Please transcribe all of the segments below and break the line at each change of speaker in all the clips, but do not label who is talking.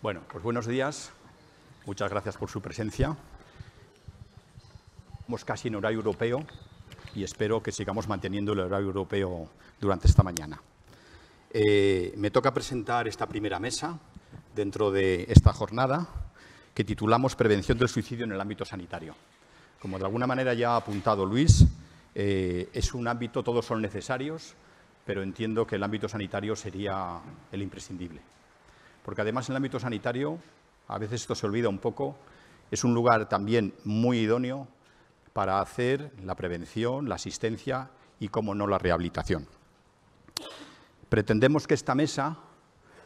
Bueno, pues buenos días. Muchas gracias por su presencia. Estamos casi en horario europeo y espero que sigamos manteniendo el horario europeo durante esta mañana. Eh, me toca presentar esta primera mesa dentro de esta jornada que titulamos Prevención del suicidio en el ámbito sanitario. Como de alguna manera ya ha apuntado Luis, eh, es un ámbito, todos son necesarios, pero entiendo que el ámbito sanitario sería el imprescindible. Porque además en el ámbito sanitario, a veces esto se olvida un poco, es un lugar también muy idóneo para hacer la prevención, la asistencia y, como no, la rehabilitación. Pretendemos que esta mesa,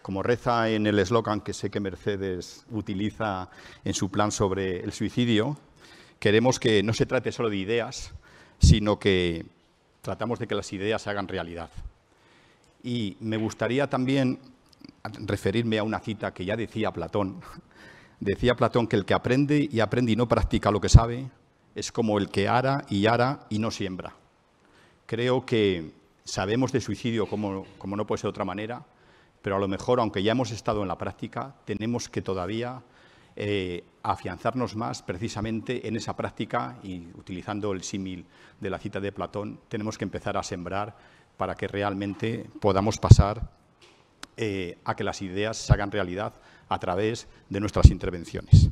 como reza en el eslogan que sé que Mercedes utiliza en su plan sobre el suicidio, queremos que no se trate solo de ideas, sino que tratamos de que las ideas se hagan realidad. Y me gustaría también referirme a una cita que ya decía Platón. Decía Platón que el que aprende y aprende y no practica lo que sabe es como el que ara y ara y no siembra. Creo que Sabemos de suicidio como, no puede ser de otra manera, pero a lo mejor, aunque ya hemos estado en la práctica, tenemos que todavía eh, afianzarnos más precisamente en esa práctica y utilizando el símil de la cita de Platón, tenemos que empezar a sembrar para que realmente podamos pasar eh, a que las ideas se hagan realidad a través de nuestras intervenciones.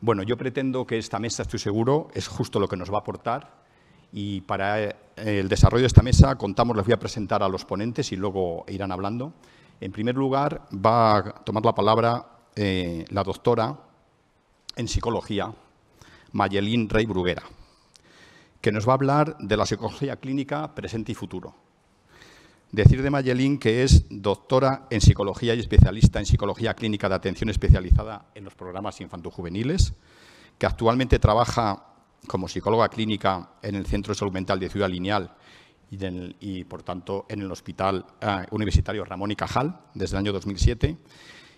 Bueno, yo pretendo que esta mesa, estoy seguro, es justo lo que nos va a aportar y para eh, el desarrollo de esta mesa contamos, les voy a presentar a los ponentes y luego irán hablando. En primer lugar, va a tomar la palabra eh, la doctora en psicología, Mayelín Rey Bruguera, que nos va a hablar de la psicología clínica presente y futuro. Decir de Mayelín que es doctora en psicología y especialista en psicología clínica de atención especializada en los programas infantojuveniles, que actualmente trabaja como psicóloga clínica en el Centro de Salud Mental de Ciudad Lineal y, por tanto, en el Hospital eh, Universitario Ramón y Cajal desde el año 2007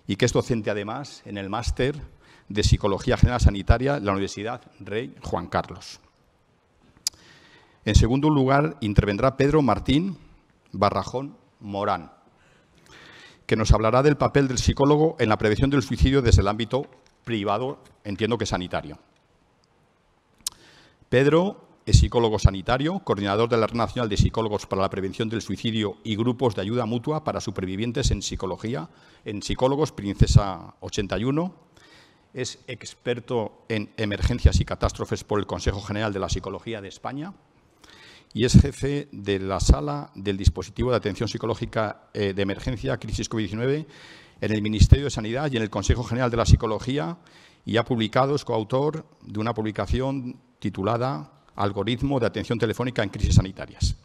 y que es docente, además, en el Máster de Psicología General Sanitaria de la Universidad Rey Juan Carlos. En segundo lugar, intervendrá Pedro Martín Barrajón Morán, que nos hablará del papel del psicólogo en la prevención del suicidio desde el ámbito privado, entiendo que sanitario. Pedro es psicólogo sanitario, coordinador de la Red Nacional de Psicólogos para la Prevención del Suicidio y grupos de ayuda mutua para supervivientes en psicología, en psicólogos Princesa 81. Es experto en emergencias y catástrofes por el Consejo General de la Psicología de España y es jefe de la sala del dispositivo de atención psicológica eh, de emergencia crisis COVID-19 en el Ministerio de Sanidad y en el Consejo General de la Psicología y ha publicado, es coautor de una publicación titulada Algoritmo de atención telefónica en crisis sanitarias.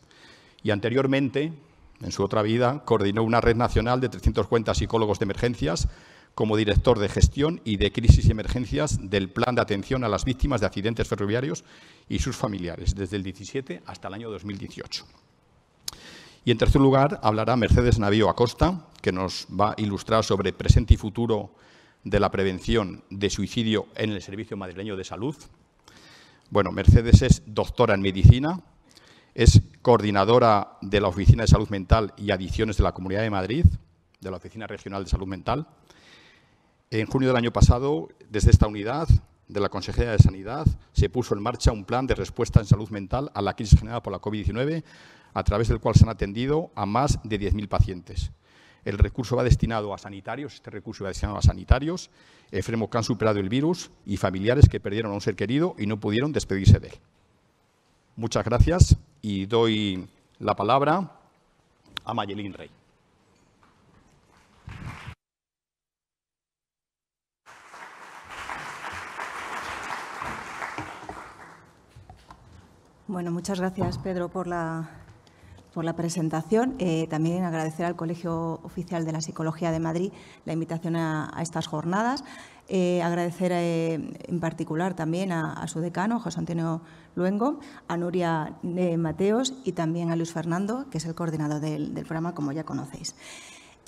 Y anteriormente, en su otra vida, coordinó una red nacional de 340 psicólogos de emergencias como director de gestión y de crisis y emergencias del Plan de Atención a las Víctimas de Accidentes Ferroviarios y sus familiares, desde el 17 hasta el año 2018. Y en tercer lugar, hablará Mercedes Navío Acosta, que nos va a ilustrar sobre presente y futuro de la prevención de suicidio en el Servicio Madrileño de Salud, bueno, Mercedes es doctora en medicina, es coordinadora de la Oficina de Salud Mental y Adiciones de la Comunidad de Madrid, de la Oficina Regional de Salud Mental. En junio del año pasado, desde esta unidad de la Consejería de Sanidad, se puso en marcha un plan de respuesta en salud mental a la crisis generada por la COVID-19, a través del cual se han atendido a más de 10.000 pacientes. El recurso va destinado a sanitarios, este recurso va destinado a sanitarios, enfermos que han superado el virus y familiares que perdieron a un ser querido y no pudieron despedirse de él. Muchas gracias y doy la palabra a Mayelín Rey.
Bueno, muchas gracias, Pedro, por la por la presentación. Eh, también agradecer al Colegio Oficial de la Psicología de Madrid la invitación a, estas jornadas. Eh, agradecer eh, en particular también a, su decano, José Antonio Luengo, a Nuria Mateos y también a Luis Fernando, que es el coordinador del programa, como ya conocéis.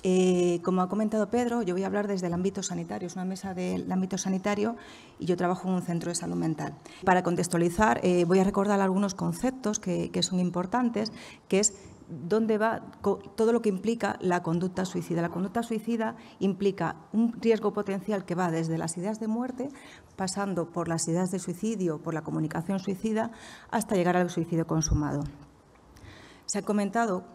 Eh, como ha comentado Pedro, yo voy a hablar desde el ámbito sanitario, es una mesa del ámbito sanitario y yo trabajo en un centro de salud mental. Para contextualizar, eh, voy a recordar algunos conceptos que, que son importantes, que es dónde va todo lo que implica la conducta suicida. La conducta suicida implica un riesgo potencial que va desde las ideas de muerte, pasando por las ideas de suicidio, por la comunicación suicida, hasta llegar al suicidio consumado. Se ha comentado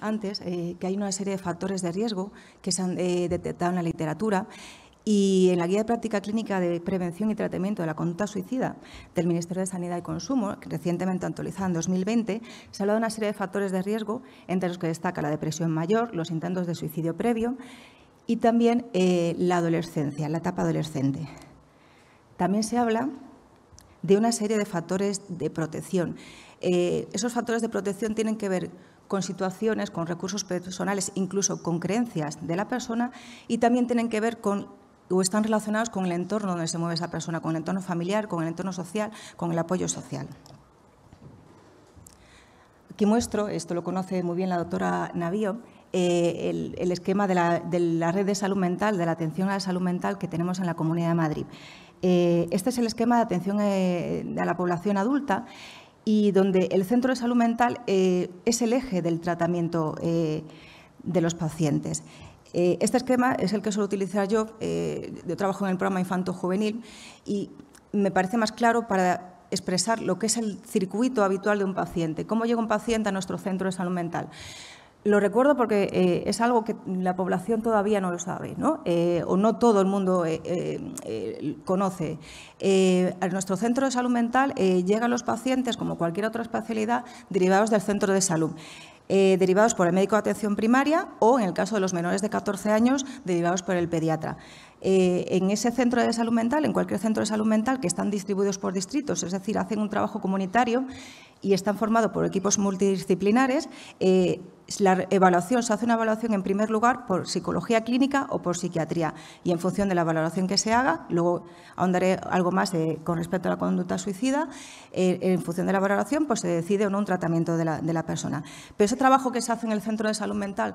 antes eh, que hay una serie de factores de riesgo que se han eh, detectado en la literatura y en la Guía de Práctica Clínica de Prevención y Tratamiento de la Conducta Suicida del Ministerio de Sanidad y Consumo, recientemente actualizada en 2020, se ha hablado de una serie de factores de riesgo, entre los que destaca la depresión mayor, los intentos de suicidio previo y también eh, la adolescencia, la etapa adolescente. También se habla de una serie de factores de protección. esos factores de protección tienen que ver con situaciones, con recursos personales, incluso con creencias de la persona y también tienen que ver con o están relacionados con el entorno donde se mueve esa persona, con el entorno familiar, con el entorno social, con el apoyo social. Aquí muestro, esto lo conoce muy bien la doctora Navío, eh, el, esquema de la, red de salud mental, de la atención a la salud mental que tenemos en la Comunidad de Madrid. Eh, este es el esquema de atención a eh, la población adulta y donde el centro de salud mental eh, es el eje del tratamiento eh, de los pacientes. Eh, este esquema es el que suelo utilizar yo, yo trabajo en el programa infanto-juvenil y me parece más claro para expresar lo que es el circuito habitual de un paciente, cómo llega un paciente a nuestro centro de salud mental. Lo recuerdo porque eh, es algo que la población todavía no lo sabe, eh, o no todo el mundo eh, conoce. a nuestro centro de salud mental llegan los pacientes, como cualquier otra especialidad, derivados del centro de salud. derivados por el médico de atención primaria o, en el caso de los menores de 14 años, derivados por el pediatra. en ese centro de salud mental, en cualquier centro de salud mental, que están distribuidos por distritos, es decir, hacen un trabajo comunitario y están formados por equipos multidisciplinares, la evaluación, se hace una evaluación en primer lugar por psicología clínica o por psiquiatría y en función de la evaluación que se haga, luego ahondaré algo más eh, con respecto a la conducta suicida, eh, en función de la valoración pues se decide o no un tratamiento de la, de la persona. Pero ese trabajo que se hace en el centro de salud mental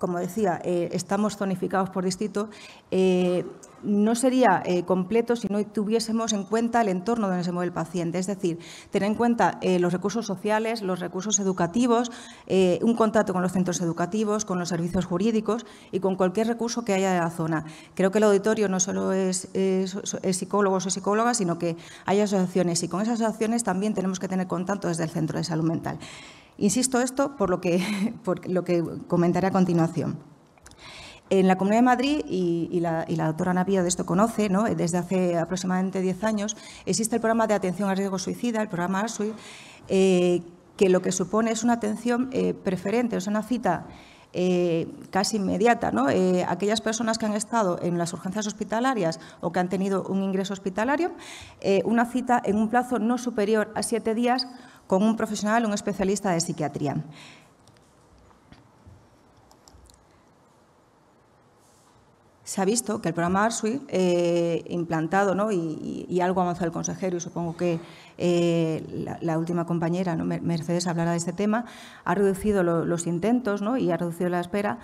como decía, eh, estamos zonificados por distrito, eh, no sería eh, completo si no tuviésemos en cuenta el entorno donde se mueve el paciente. Es decir, tener en cuenta los recursos sociales, los recursos educativos, un contacto con los centros educativos, con los servicios jurídicos y con cualquier recurso que haya de la zona. Creo que el auditorio no solo es, psicólogos o psicólogas, sino que hay asociaciones y con esas asociaciones también tenemos que tener contacto desde el centro de salud mental. Insisto esto por lo que, comentaré a continuación. En la Comunidad de Madrid, y, la, doctora Navío de esto conoce, ¿no? desde hace aproximadamente 10 años, existe el programa de atención a riesgo suicida, el programa ASUI, eh, que lo que supone es una atención eh, preferente, es una cita eh, casi inmediata. ¿no? aquellas personas que han estado en las urgencias hospitalarias o que han tenido un ingreso hospitalario, una cita en un plazo no superior a siete días con un profesional, un especialista de psiquiatría. se ha visto que el programa ARSUI, eh, implantado, y, algo ha avanzado el consejero, y supongo que eh, la, última compañera, ¿no? Mercedes, hablará de este tema, ha reducido los intentos y ha reducido la espera,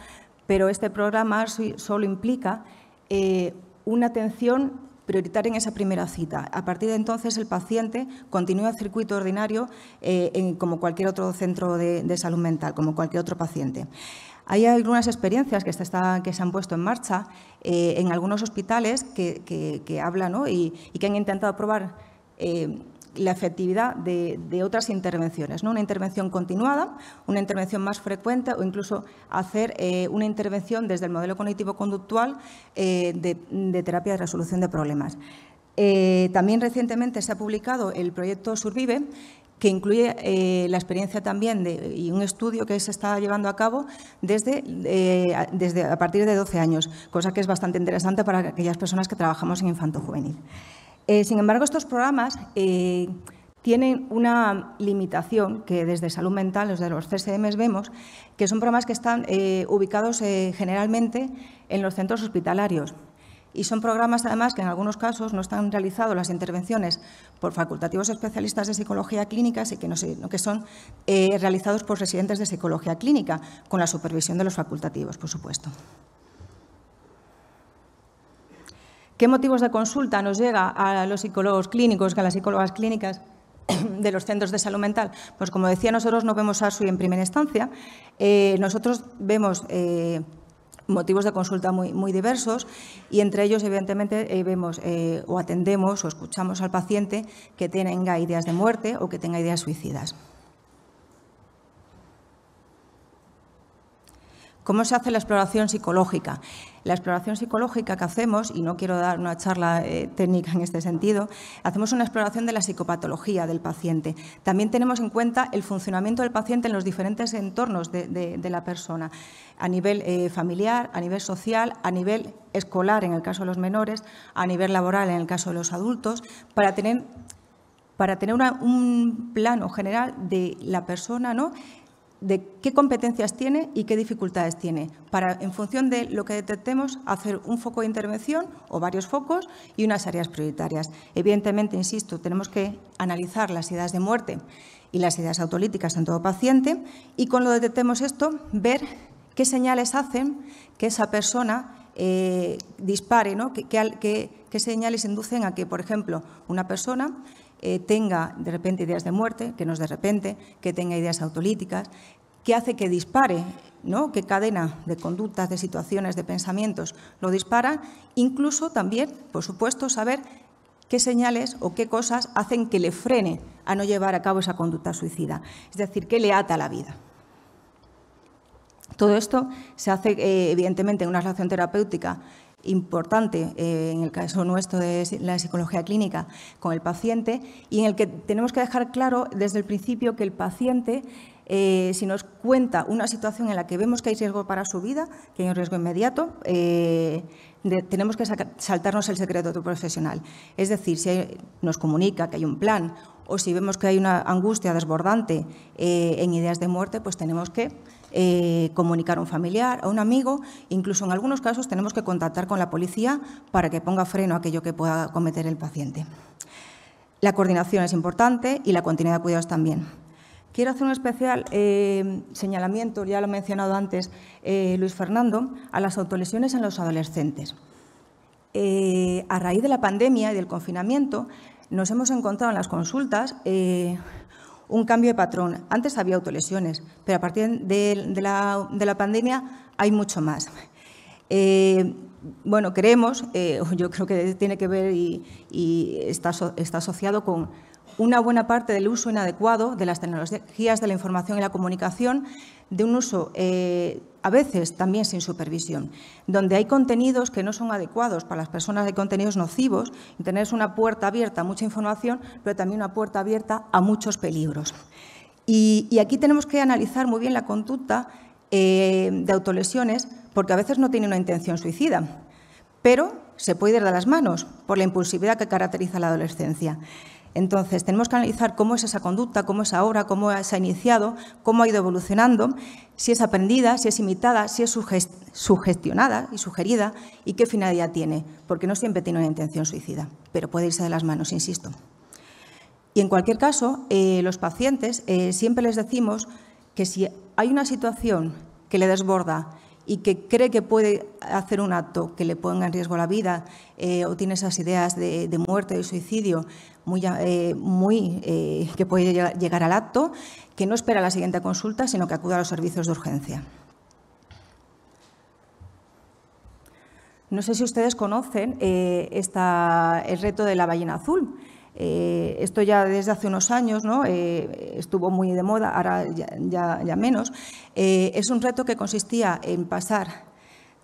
pero este programa ARSUI solo implica eh, una atención prioritar en esa primera cita. A partir de entonces, el paciente continúa el circuito ordinario eh, en, como cualquier otro centro de, salud mental, como cualquier otro paciente. Hay algunas experiencias que, se han puesto en marcha eh, en algunos hospitales que, hablan y, que han intentado probar eh, la efectividad de, otras intervenciones, ¿no? una intervención continuada, una intervención más frecuente o incluso hacer eh, una intervención desde el modelo cognitivo-conductual eh, de, terapia de resolución de problemas. Eh, también recientemente se ha publicado el proyecto Survive, que incluye la experiencia también y un estudio que se está llevando a cabo desde, desde a partir de 12 años, cosa que es bastante interesante para aquellas personas que trabajamos en infanto juvenil. Eh, sin embargo, estos programas eh, tienen una limitación que desde salud mental, desde los CSMs vemos, que son programas que están eh, ubicados generalmente en los centros hospitalarios. Y son programas, además, que en algunos casos no están realizados las intervenciones por facultativos especialistas de psicología clínica, sino que son realizados por residentes de psicología clínica, con la supervisión de los facultativos, por supuesto. ¿Qué motivos de consulta nos llega a los psicólogos clínicos, a las psicólogas clínicas de los centros de salud mental? Pues como decía, nosotros no vemos a su en primera instancia. Eh, nosotros vemos eh, motivos de consulta muy, diversos y entre ellos, evidentemente, eh, vemos o atendemos o escuchamos al paciente que tenga ideas de muerte o que tenga ideas suicidas. ¿Cómo se hace la exploración psicológica? La exploración psicológica que hacemos, y no quiero dar una charla eh, técnica en este sentido, hacemos una exploración de la psicopatología del paciente. También tenemos en cuenta el funcionamiento del paciente en los diferentes entornos de, la persona, a nivel eh, familiar, a nivel social, a nivel escolar en el caso de los menores, a nivel laboral en el caso de los adultos, para tener, para tener un plano general de la persona, ¿no? de qué competencias tiene y qué dificultades tiene, para, en función de lo que detectemos, hacer un foco de intervención o varios focos y unas áreas prioritarias. Evidentemente, insisto, tenemos que analizar las ideas de muerte y las ideas autolíticas en todo paciente y con lo detectemos esto, ver qué señales hacen que esa persona eh, dispare, ¿no? qué, qué señales inducen a que, por ejemplo, una persona eh, tenga de repente ideas de muerte, que no es de repente, que tenga ideas autolíticas, que hace que dispare, ¿no? qué cadena de conductas, de situaciones, de pensamientos lo dispara, incluso también, por supuesto, saber qué señales o qué cosas hacen que le frene a no llevar a cabo esa conducta suicida, es decir, qué le ata la vida. Todo esto se hace, eh, evidentemente, en una relación terapéutica importante eh, en el caso nuestro de la psicología clínica con el paciente y en el que tenemos que dejar claro desde el principio que el paciente, eh, si nos cuenta una situación en la que vemos que hay riesgo para su vida, que hay un riesgo inmediato, eh, tenemos que saltarnos el secreto de profesional. Es decir, si nos comunica que hay un plan o si vemos que hay una angustia desbordante en ideas de muerte, pues tenemos que eh, comunicar a un familiar, a un amigo. Incluso en algunos casos tenemos que contactar con la policía para que ponga freno a aquello que pueda cometer el paciente. La coordinación es importante y la continuidad de cuidados también. Quiero hacer un especial eh, señalamiento, ya lo ha mencionado antes eh, Luis Fernando, a las autolesiones en los adolescentes. a raíz de la pandemia y del confinamiento, nos hemos encontrado en las consultas un cambio de patrón. Antes había autolesiones, pero a partir de, la, pandemia hay mucho más. Eh, bueno, creemos, eh, yo creo que tiene que ver y, está, asociado con una buena parte del uso inadecuado de las tecnologías de la información y la comunicación, de un uso eh, a veces también sin supervisión, donde hay contenidos que no son adecuados para las personas, hay contenidos nocivos, y tener una puerta abierta a mucha información, pero también una puerta abierta a muchos peligros. Y, aquí tenemos que analizar muy bien la conducta eh, de autolesiones, porque a veces no tiene una intención suicida, pero se puede ir de las manos por la impulsividad que caracteriza la adolescencia. Entonces, tenemos que analizar cómo es esa conducta, cómo es ahora, cómo se ha iniciado, cómo ha ido evolucionando, si es aprendida, si es imitada, si es sugestionada y sugerida y qué finalidad tiene, porque no siempre tiene una intención suicida, pero puede irse de las manos, insisto. Y en cualquier caso, eh, los pacientes eh, siempre les decimos que si hay una situación que le desborda y que cree que puede hacer un acto que le ponga en riesgo la vida eh, o tiene esas ideas de, muerte, y suicidio muy, eh, eh, que puede llegar al acto, que no espera la siguiente consulta, sino que acuda a los servicios de urgencia. No sé si ustedes conocen eh, el reto de la ballena azul. esto ya desde hace unos años ¿no? estuvo muy de moda, ahora ya menos. es un reto que consistía en pasar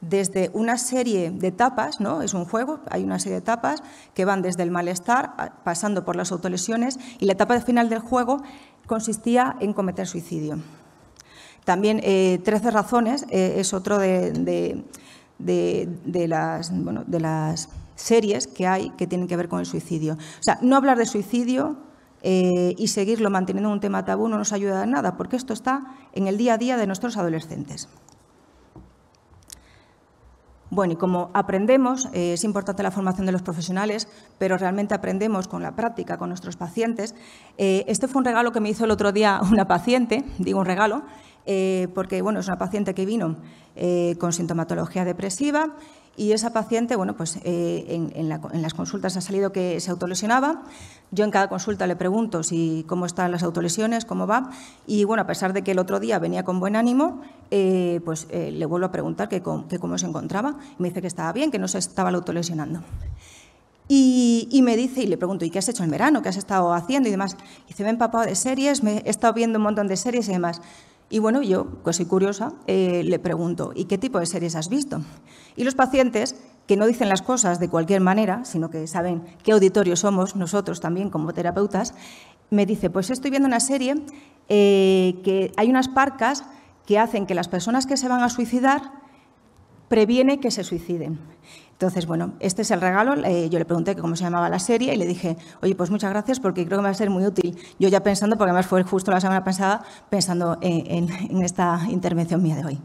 desde una serie de etapas, ¿no? es un juego, hay una serie de etapas que van desde el malestar, pasando por las autolesiones, y la etapa final del juego consistía en cometer suicidio. También eh, 13 razones eh, es otro de, las, series que hay que tienen que ver con el suicidio. O sea, no hablar de suicidio eh, y seguirlo manteniendo un tema tabú no nos ayuda nada, porque esto está en el día a día de nuestros adolescentes. Bueno, y como aprendemos, eh, es importante la formación de los profesionales, pero realmente aprendemos con la práctica, con nuestros pacientes. Eh, este fue un regalo que me hizo el otro día una paciente, digo un regalo, eh, porque bueno, es una paciente que vino con sintomatología depresiva y esa paciente, bueno, pues eh, en, las consultas ha salido que se autolesionaba. Yo en cada consulta le pregunto si cómo están las autolesiones, cómo va. Y bueno, a pesar de que el otro día venía con buen ánimo, eh, pues eh, le vuelvo a preguntar que, cómo se encontraba. Y me dice que estaba bien, que no se estaba autolesionando. Y, y, me dice, y le pregunto, ¿y qué has hecho en verano? ¿Qué has estado haciendo? Y demás. Y dice, me he empapado de series, me he estado viendo un montón de series y demás. Y bueno, yo, casi curiosa, eh, le pregunto, ¿y qué tipo de series has visto? Y los pacientes, que no dicen las cosas de cualquier manera, sino que saben qué auditorio somos nosotros también como terapeutas, me dice, pues estoy viendo una serie eh, que hay unas parcas que hacen que las personas que se van a suicidar previene que se suiciden. Entonces, bueno, este es el regalo. yo le pregunté cómo se llamaba la serie y le dije, oye, pues muchas gracias porque creo que me va a ser muy útil. Yo ya pensando, porque además fue justo la semana pasada, pensando en esta intervención mía de hoy.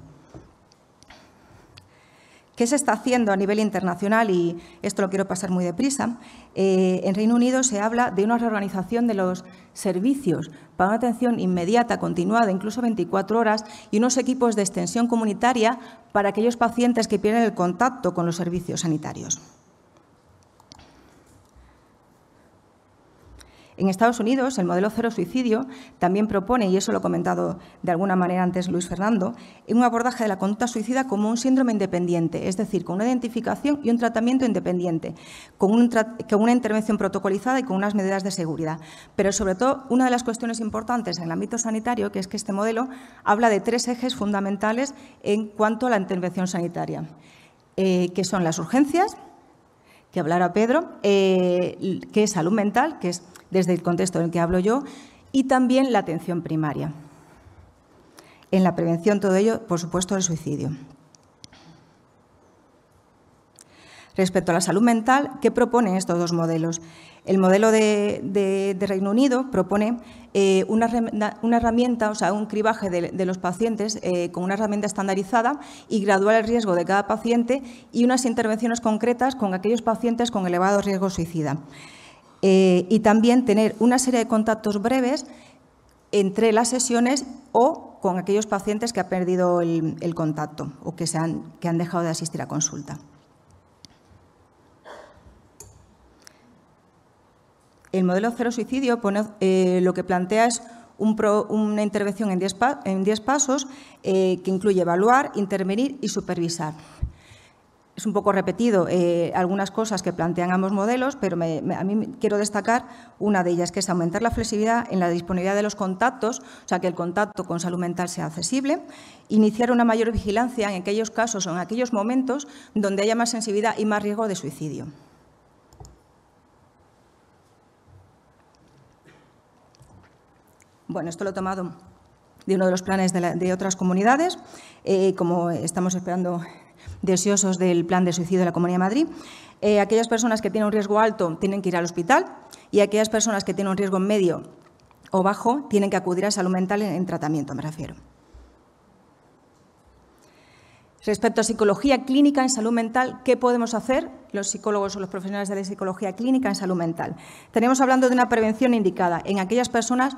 ¿Qué se está haciendo a nivel internacional? Y esto lo quiero pasar muy deprisa. Eh, en Reino Unido se habla de una reorganización de los servicios para una atención inmediata, continuada, incluso 24 horas, y unos equipos de extensión comunitaria para aquellos pacientes que pierden el contacto con los servicios sanitarios. En Estados Unidos, el modelo cero suicidio también propone, y eso lo ha comentado de alguna manera antes Luis Fernando, un abordaje de la conducta suicida como un síndrome independiente, es decir, con una identificación y un tratamiento independiente, con, una intervención protocolizada y con unas medidas de seguridad. Pero sobre todo, una de las cuestiones importantes en el ámbito sanitario, que es que este modelo habla de tres ejes fundamentales en cuanto a la intervención sanitaria, eh, que son las urgencias, Hablar a Pedro, eh, que es salud mental, que es desde el contexto en el que hablo yo, y también la atención primaria. En la prevención, todo ello, por supuesto, el suicidio. Respecto a la salud mental, ¿qué proponen estos dos modelos? El modelo de, Reino Unido propone eh, una, herramienta, o sea, un cribaje de, los pacientes eh, con una herramienta estandarizada y graduar el riesgo de cada paciente y unas intervenciones concretas con aquellos pacientes con elevado riesgo suicida. Eh, y también tener una serie de contactos breves entre las sesiones o con aquellos pacientes que han perdido el, contacto o que, que han dejado de asistir a consulta. El modelo cero suicidio pone, eh, lo que plantea es una intervención en 10 pasos eh, que incluye evaluar, intervenir y supervisar. Es un poco repetido eh, algunas cosas que plantean ambos modelos, pero a mí quiero destacar una de ellas, que es aumentar la flexibilidad en la disponibilidad de los contactos, o sea, que el contacto con salud mental sea accesible, iniciar una mayor vigilancia en aquellos casos o en aquellos momentos donde haya más sensibilidad y más riesgo de suicidio. Bueno, esto lo he tomado de uno de los planes de, otras comunidades, eh, como estamos esperando deseosos del plan de suicidio de la Comunidad de Madrid. Eh, aquellas personas que tienen un riesgo alto tienen que ir al hospital y aquellas personas que tienen un riesgo medio o bajo tienen que acudir a salud mental en, tratamiento, me refiero. Respecto a psicología clínica en salud mental, ¿qué podemos hacer los psicólogos o los profesionales de la psicología clínica en salud mental? Tenemos hablando de una prevención indicada en aquellas personas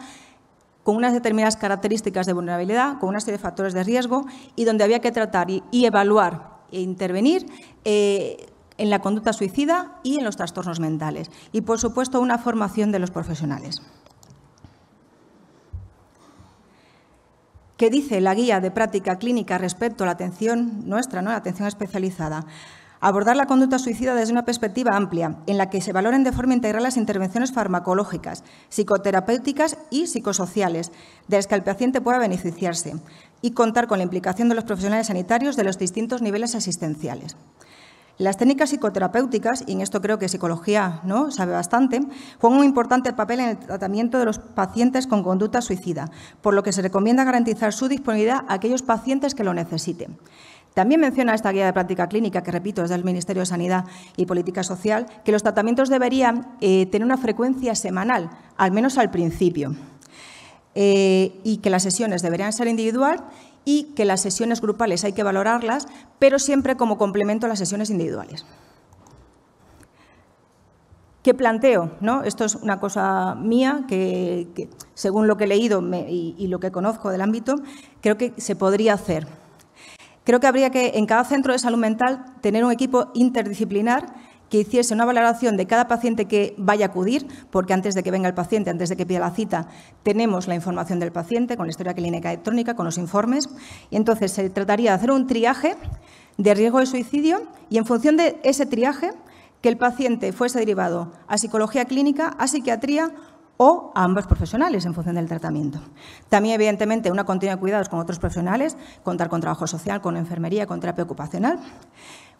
con unas determinadas características de vulnerabilidad, con una serie de factores de riesgo y donde había que tratar y, evaluar e intervenir eh, en la conducta suicida y en los trastornos mentales. Y, por supuesto, una formación de los profesionales. ¿Qué dice la guía de práctica clínica respecto a la atención nuestra, ¿no? la atención especializada? Abordar la conducta suicida desde una perspectiva amplia, en la que se valoren de forma integral las intervenciones farmacológicas, psicoterapéuticas y psicosociales, de las que el paciente pueda beneficiarse, y contar con la implicación de los profesionales sanitarios de los distintos niveles asistenciales. Las técnicas psicoterapéuticas, y en esto creo que psicología ¿no? sabe bastante, juegan un importante papel en el tratamiento de los pacientes con conducta suicida, por lo que se recomienda garantizar su disponibilidad a aquellos pacientes que lo necesiten. También menciona esta guía de práctica clínica, que repito, es del Ministerio de Sanidad y Política Social, que los tratamientos deberían eh, tener una frecuencia semanal, al menos al principio, eh, y que las sesiones deberían ser individual y que las sesiones grupales hay que valorarlas, pero siempre como complemento a las sesiones individuales. ¿Qué planteo? ¿No? Esto es una cosa mía que, según lo que he leído y, lo que conozco del ámbito, creo que se podría hacer. Creo que habría que, en cada centro de salud mental, tener un equipo interdisciplinar que hiciese una valoración de cada paciente que vaya a acudir, porque antes de que venga el paciente, antes de que pida la cita, tenemos la información del paciente con la historia clínica electrónica, con los informes. Y entonces se trataría de hacer un triaje de riesgo de suicidio y en función de ese triaje, que el paciente fuese derivado a psicología clínica, a psiquiatría o ambos profesionales en función del tratamiento. También, evidentemente, una continua de cuidados con otros profesionales, contar con trabajo social, con enfermería, con terapia ocupacional,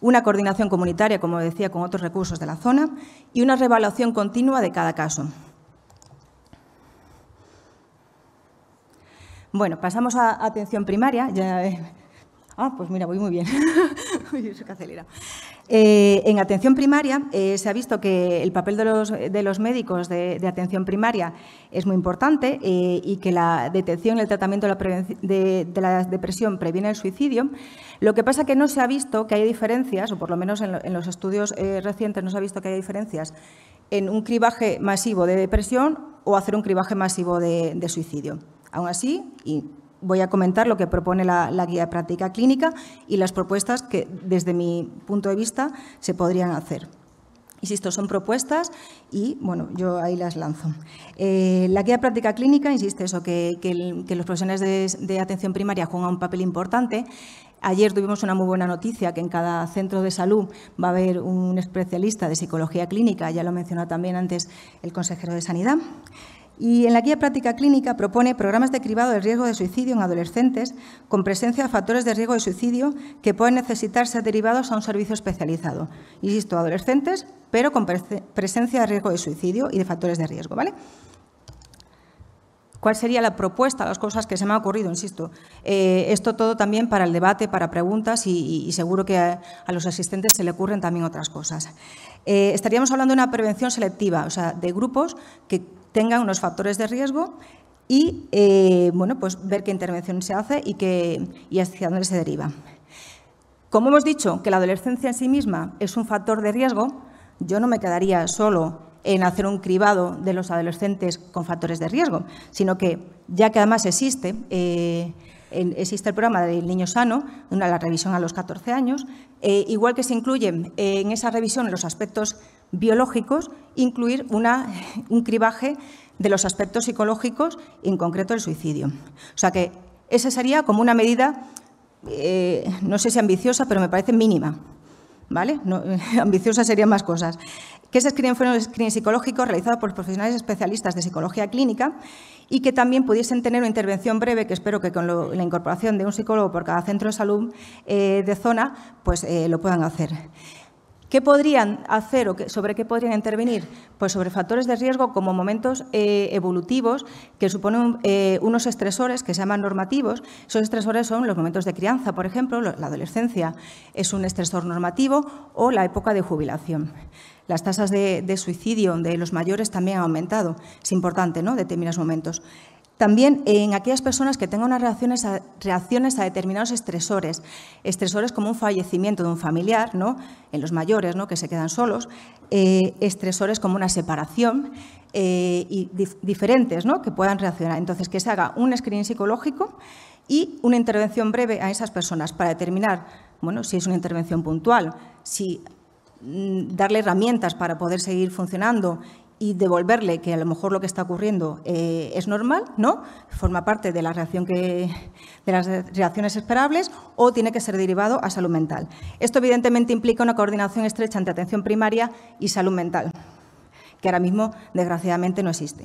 una coordinación comunitaria, como decía, con otros recursos de la zona y una revaluación continua de cada caso. Bueno, pasamos a atención primaria. Eh. Ah, pues mira, voy muy bien. Uy, eso que acelera. Eh, en atención primaria eh, se ha visto que el papel de los, médicos de, atención primaria es muy importante eh, y que la detección y el tratamiento de la, depresión previene el suicidio. Lo que pasa es que no se ha visto que haya diferencias, o por lo menos en, en los estudios recientes no se ha visto que haya diferencias en un cribaje masivo de depresión o hacer un cribaje masivo de, suicidio. Aún así, y voy a comentar lo que propone la, guía de práctica clínica y las propuestas que, desde mi punto de vista, se podrían hacer. Insisto, son propuestas y, bueno, yo ahí las lanzo. Eh, la guía de práctica clínica, insiste eso, que, los profesionales de, de, atención primaria juegan un papel importante. Ayer tuvimos una muy buena noticia, que en cada centro de salud va a haber un especialista de psicología clínica, ya lo mencionó también antes el consejero de Sanidad. Y en la guía práctica clínica propone programas de cribado de riesgo de suicidio en adolescentes con presencia de factores de riesgo de suicidio que pueden necesitar ser derivados a un servicio especializado. Insisto, adolescentes, pero con presencia de riesgo de suicidio y de factores de riesgo. ¿Cuál sería la propuesta, las cosas que se me ha ocurrido, insisto? Eh, esto todo también para el debate, para preguntas y, seguro que a, los asistentes se le ocurren también otras cosas. Eh, estaríamos hablando de una prevención selectiva, o sea, de grupos que tengan unos factores de riesgo y eh, bueno, pues ver qué intervención se hace y, qué, y hacia dónde se deriva. Como hemos dicho que la adolescencia en sí misma es un factor de riesgo, yo no me quedaría solo en hacer un cribado de los adolescentes con factores de riesgo, sino que ya que además existe, eh, existe el programa del niño sano, una, la revisión a los 14 años, eh, igual que se incluyen en esa revisión los aspectos biológicos, incluir un cribaje de los aspectos psicológicos en concreto el suicidio. O sea que esa sería como una medida, eh, no sé si ambiciosa, pero me parece mínima. ¿Vale? ambiciosa serían más cosas. Que ese screening fuera un screening psicológico realizado por profesionales especialistas de psicología clínica y que también pudiesen tener una intervención breve, que espero que con la incorporación de un psicólogo por cada centro de salud eh, de zona, pues eh, lo puedan hacer. ¿Qué podrían hacer o sobre qué podrían intervenir? Pues sobre factores de riesgo como momentos eh, evolutivos que suponen eh, unos estresores que se llaman normativos. Esos estresores son los momentos de crianza, por ejemplo, la adolescencia es un estresor normativo o la época de jubilación. Las tasas de, suicidio de los mayores también han aumentado. Es importante, ¿no?, determinados momentos. También en aquellas personas que tengan unas reacciones a, determinados estresores, estresores como un fallecimiento de un familiar, ¿no? en los mayores ¿no? que se quedan solos, eh, estresores como una separación eh, y diferentes ¿no? que puedan reaccionar. Entonces, que se haga un screening psicológico y una intervención breve a esas personas para determinar bueno, si es una intervención puntual, si mm, darle herramientas para poder seguir funcionando y devolverle que a lo mejor lo que está ocurriendo eh, es normal, ¿no? Forma parte de las reacciones esperables o tiene que ser derivado a salud mental. Esto evidentemente implica una coordinación estrecha entre atención primaria y salud mental, que ahora mismo desgraciadamente no existe.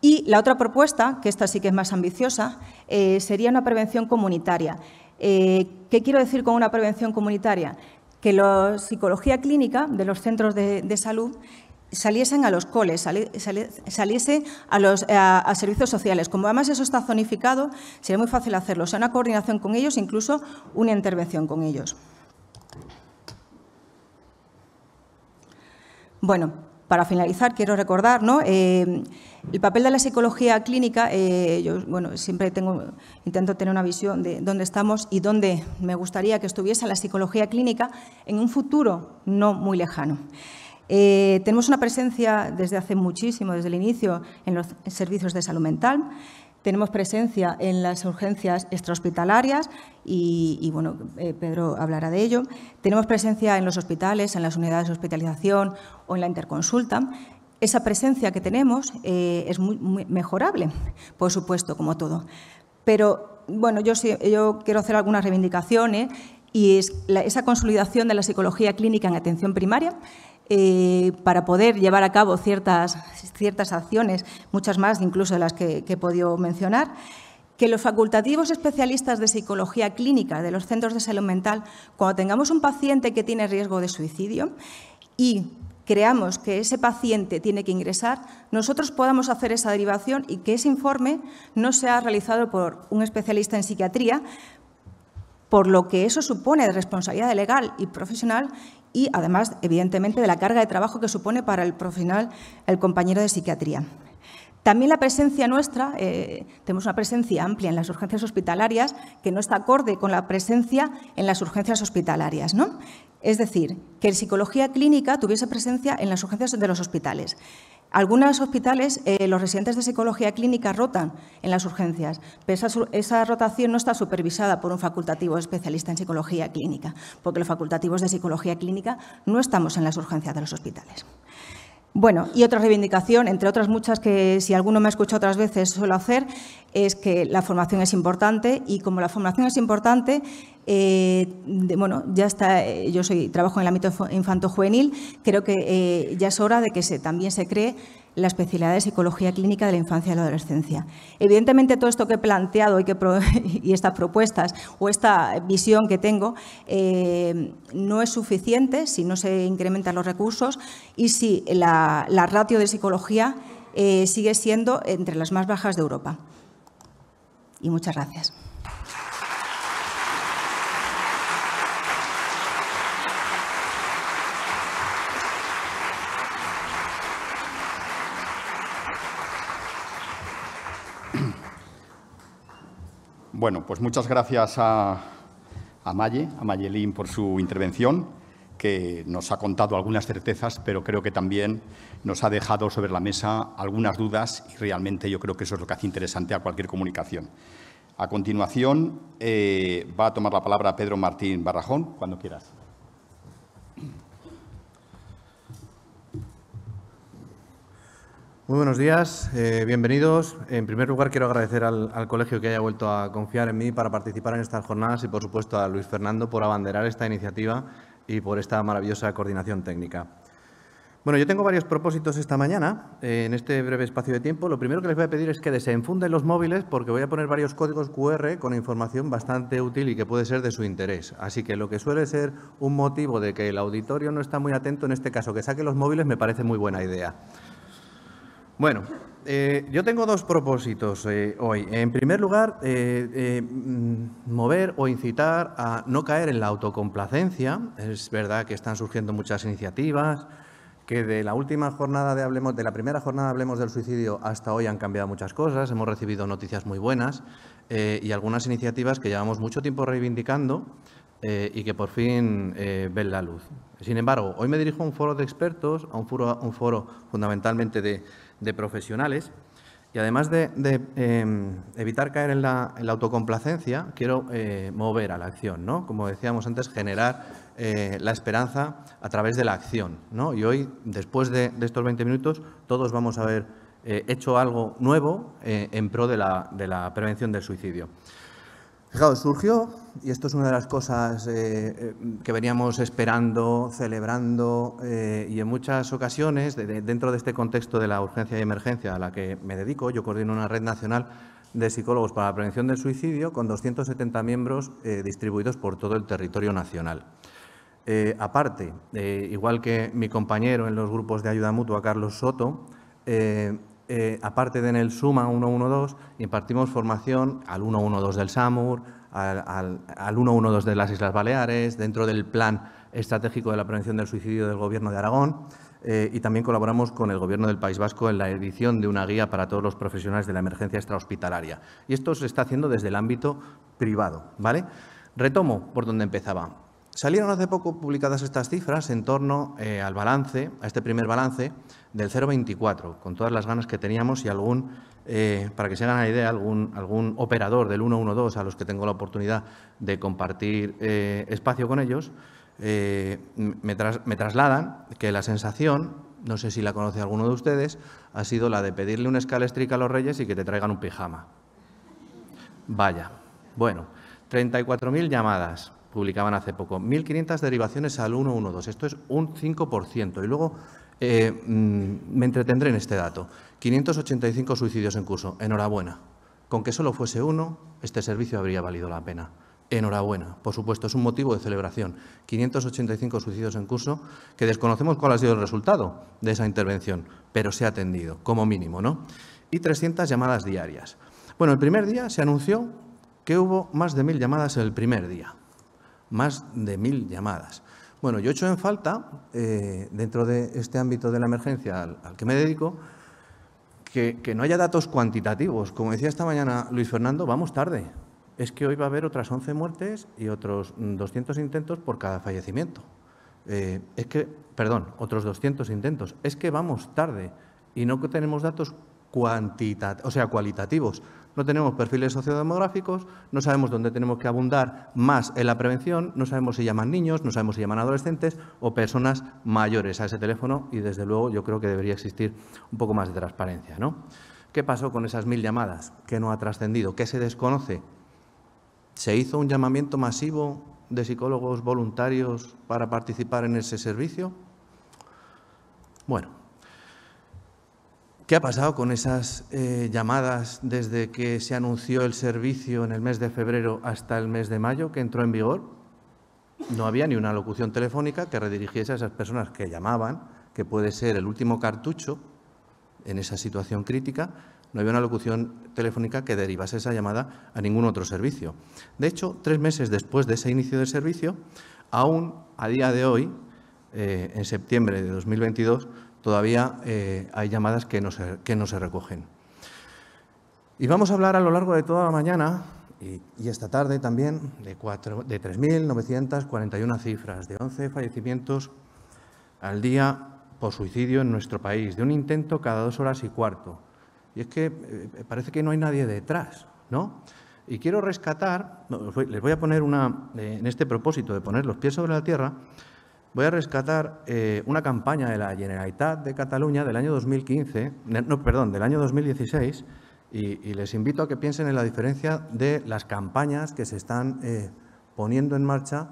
Y la otra propuesta, que esta sí que es más ambiciosa, eh, sería una prevención comunitaria. Eh, ¿Qué quiero decir con una prevención comunitaria? Que la psicología clínica de los centros de salud saliesen a los coles, saliese a los eh, servicios sociales. Como además eso está zonificado, sería muy fácil hacerlo. O sea, una coordinación con ellos, incluso una intervención con ellos. Bueno, para finalizar, quiero recordar ¿no? Eh, el papel de la psicología clínica. Eh, yo bueno, siempre tengo, intento tener una visión de dónde estamos y dónde me gustaría que estuviese la psicología clínica en un futuro no muy lejano. Eh, tenemos una presencia desde hace muchísimo, desde el inicio, en los servicios de salud mental. Tenemos presencia en las urgencias extrahospitalarias y, bueno, eh, Pedro hablará de ello. Tenemos presencia en los hospitales, en las unidades de hospitalización o en la interconsulta. Esa presencia que tenemos eh, es muy, mejorable, por supuesto, como todo. Pero bueno, yo, yo quiero hacer algunas reivindicaciones y es esa consolidación de la psicología clínica en atención primaria eh, para poder llevar a cabo ciertas, ciertas acciones, muchas más incluso de las que, que he podido mencionar que los facultativos especialistas de psicología clínica de los centros de salud mental, cuando tengamos un paciente que tiene riesgo de suicidio y creamos que ese paciente tiene que ingresar, nosotros podamos hacer esa derivación y que ese informe no sea realizado por un especialista en psiquiatría, por lo que eso supone de responsabilidad legal y profesional y además, evidentemente, de la carga de trabajo que supone para el profesional, el compañero de psiquiatría. También la presencia nuestra, eh, tenemos una presencia amplia en las urgencias hospitalarias que no está acorde con la presencia en las urgencias hospitalarias. ¿no? Es decir, que en psicología clínica tuviese presencia en las urgencias de los hospitales. Algunos hospitales, eh, los residentes de psicología clínica rotan en las urgencias, pero esa, rotación no está supervisada por un facultativo especialista en psicología clínica, porque los facultativos de psicología clínica no estamos en las urgencias de los hospitales. Bueno, y otra reivindicación, entre otras muchas que si alguno me ha escuchado otras veces suelo hacer, es que la formación es importante y como la formación es importante, eh, bueno, ya está, eh, yo soy, trabajo en el ámbito infanto-juvenil, creo que eh, ya es hora de que se, también se cree la especialidad de psicología clínica de la infancia y la adolescencia. Evidentemente, todo esto que he planteado y, que y estas propuestas o esta visión que tengo eh, no es suficiente si no se incrementan los recursos y si la, ratio de psicología eh, sigue siendo entre las más bajas de Europa. Y muchas gracias.
Bueno, pues muchas gracias a, a Maye, a por su intervención, que nos ha contado algunas certezas, pero creo que también nos ha dejado sobre la mesa algunas dudas y realmente yo creo que eso es lo que hace interesante a cualquier comunicación. A continuación, eh, va a tomar la palabra Pedro Martín Barrajón, cuando quieras.
Muy
buenos días, eh, bienvenidos. En primer lugar, quiero agradecer al, colegio que haya vuelto a confiar en mí para participar en estas jornadas y, por supuesto, a Luis Fernando por abanderar esta iniciativa y por esta maravillosa coordinación técnica. Bueno, yo tengo varios propósitos esta mañana, eh, en este breve espacio de tiempo. Lo primero que les voy a pedir es que desenfunden los móviles porque voy a poner varios códigos QR con información bastante útil y que puede ser de su interés. Así que lo que suele ser un motivo de que el auditorio no está muy atento, en este caso que saque los móviles, me parece muy buena idea. Bueno, eh, yo tengo dos propósitos eh, hoy. En primer lugar, eh, mm, mover o incitar a no caer en la autocomplacencia. Es verdad que están surgiendo muchas iniciativas, que de la última jornada de Hablemos, de la primera jornada Hablemos del Suicidio hasta hoy han cambiado muchas cosas, hemos recibido noticias muy buenas y algunas iniciativas que llevamos mucho tiempo reivindicando y que por fin ven la luz. Sin embargo, hoy me dirijo a un foro de expertos, a un foro fundamentalmente de de profesionales. Y además de, em, evitar caer en la, autocomplacencia, quiero eh, mover a la acción, ¿no? Como decíamos antes, generar eh, la esperanza a través de la acción, ¿no? Y hoy, después de, estos 20 minutos, todos vamos a haber eh, hecho algo nuevo en pro de la prevención del suicidio. Fijaos, surgió, y esto es una de las cosas eh, eh, que veníamos esperando, celebrando, eh, y en muchas ocasiones, dentro de este contexto de la urgencia y emergencia a la que me dedico, yo coordino una red nacional de psicólogos para la prevención del suicidio con 270 miembros distribuidos por todo el territorio nacional. aparte, igual que mi compañero en los grupos de ayuda mutua, Carlos Soto, eh, aparte de en el SUMA 112, impartimos formación al 112 del SAMUR, al, 112 de las Islas Baleares, dentro del Plan Estratégico de la Prevención del Suicidio del Gobierno de Aragón, eh, y también colaboramos con el Gobierno del País Vasco en la edición de una guía para todos los profesionales de la emergencia extrahospitalaria. Y esto se está haciendo desde el ámbito privado. ¿vale? Retomo por donde empezaba. Salieron hace poco publicadas estas cifras en torno eh, al balance, a este primer balance, del 0,24, con todas las ganas que teníamos y algún, eh, para que se hagan la idea, algún, algún operador del 112 a los que tengo la oportunidad de compartir eh, espacio con ellos, eh, me, trasladan que la sensación, no sé si la conoce alguno de ustedes, ha sido la de pedirle un escalestrica a los reyes y que te traigan un pijama. Vaya, bueno, 34.000 llamadas publicaban hace poco, 1.500 derivaciones al 112, esto es un 5%, y luego eh, mm, me entretendré en este dato. 585 suicidios en curso. Enhorabuena. Con que solo fuese uno, este servicio habría valido la pena. Enhorabuena. Por supuesto, es un motivo de celebración. 585 suicidios en curso, que desconocemos cuál ha sido el resultado de esa intervención, pero se ha atendido, como mínimo, ¿no? Y 300 llamadas diarias. Bueno, el primer día se anunció que hubo más de mil llamadas el primer día. Más de mil llamadas. Bueno, yo echo en falta, eh, dentro de este ámbito de la emergencia al, que me dedico, que, no haya datos cuantitativos. Como decía esta mañana Luis Fernando, vamos tarde. Es que hoy va a haber otras 11 muertes y otros 200 intentos por cada fallecimiento. Eh, es que, perdón, otros 200 intentos. Es que vamos tarde y no tenemos datos cuantitativos, o sea, cualitativos. No tenemos perfiles sociodemográficos, no sabemos dónde tenemos que abundar más en la prevención, no sabemos si llaman niños, no sabemos si llaman adolescentes o personas mayores a ese teléfono y desde luego yo creo que debería existir un poco más de transparencia. ¿no? ¿Qué pasó con esas mil llamadas? ¿Qué no ha trascendido? ¿Qué se desconoce? ¿Se hizo un llamamiento masivo de psicólogos voluntarios para participar en ese servicio? Bueno, ¿Qué ha pasado con esas eh, llamadas desde que se anunció el servicio en el mes de febrero hasta el mes de mayo que entró en vigor? No había ni una locución telefónica que redirigiese a esas personas que llamaban, que puede ser el último cartucho en esa situación crítica, no había una locución telefónica que derivase esa llamada a ningún otro servicio. De hecho, tres meses después de ese inicio del servicio, aún a día de hoy, eh, en septiembre de 2022, todavía eh, hay llamadas que no, se, que no se recogen. Y vamos a hablar a lo largo de toda la mañana y, esta tarde también de, de 3.941 cifras, de 11 fallecimientos al día por suicidio en nuestro país, de un intento cada dos horas y cuarto. Y es que eh, parece que no hay nadie detrás, ¿no? Y quiero rescatar, les voy a poner una, eh, en este propósito de poner los pies sobre la tierra, voy a rescatar eh, una campaña de la Generalitat de Cataluña del año 2015, no, perdón, del año 2016, y, les invito a que piensen en la diferencia de las campañas que se están eh, poniendo en marcha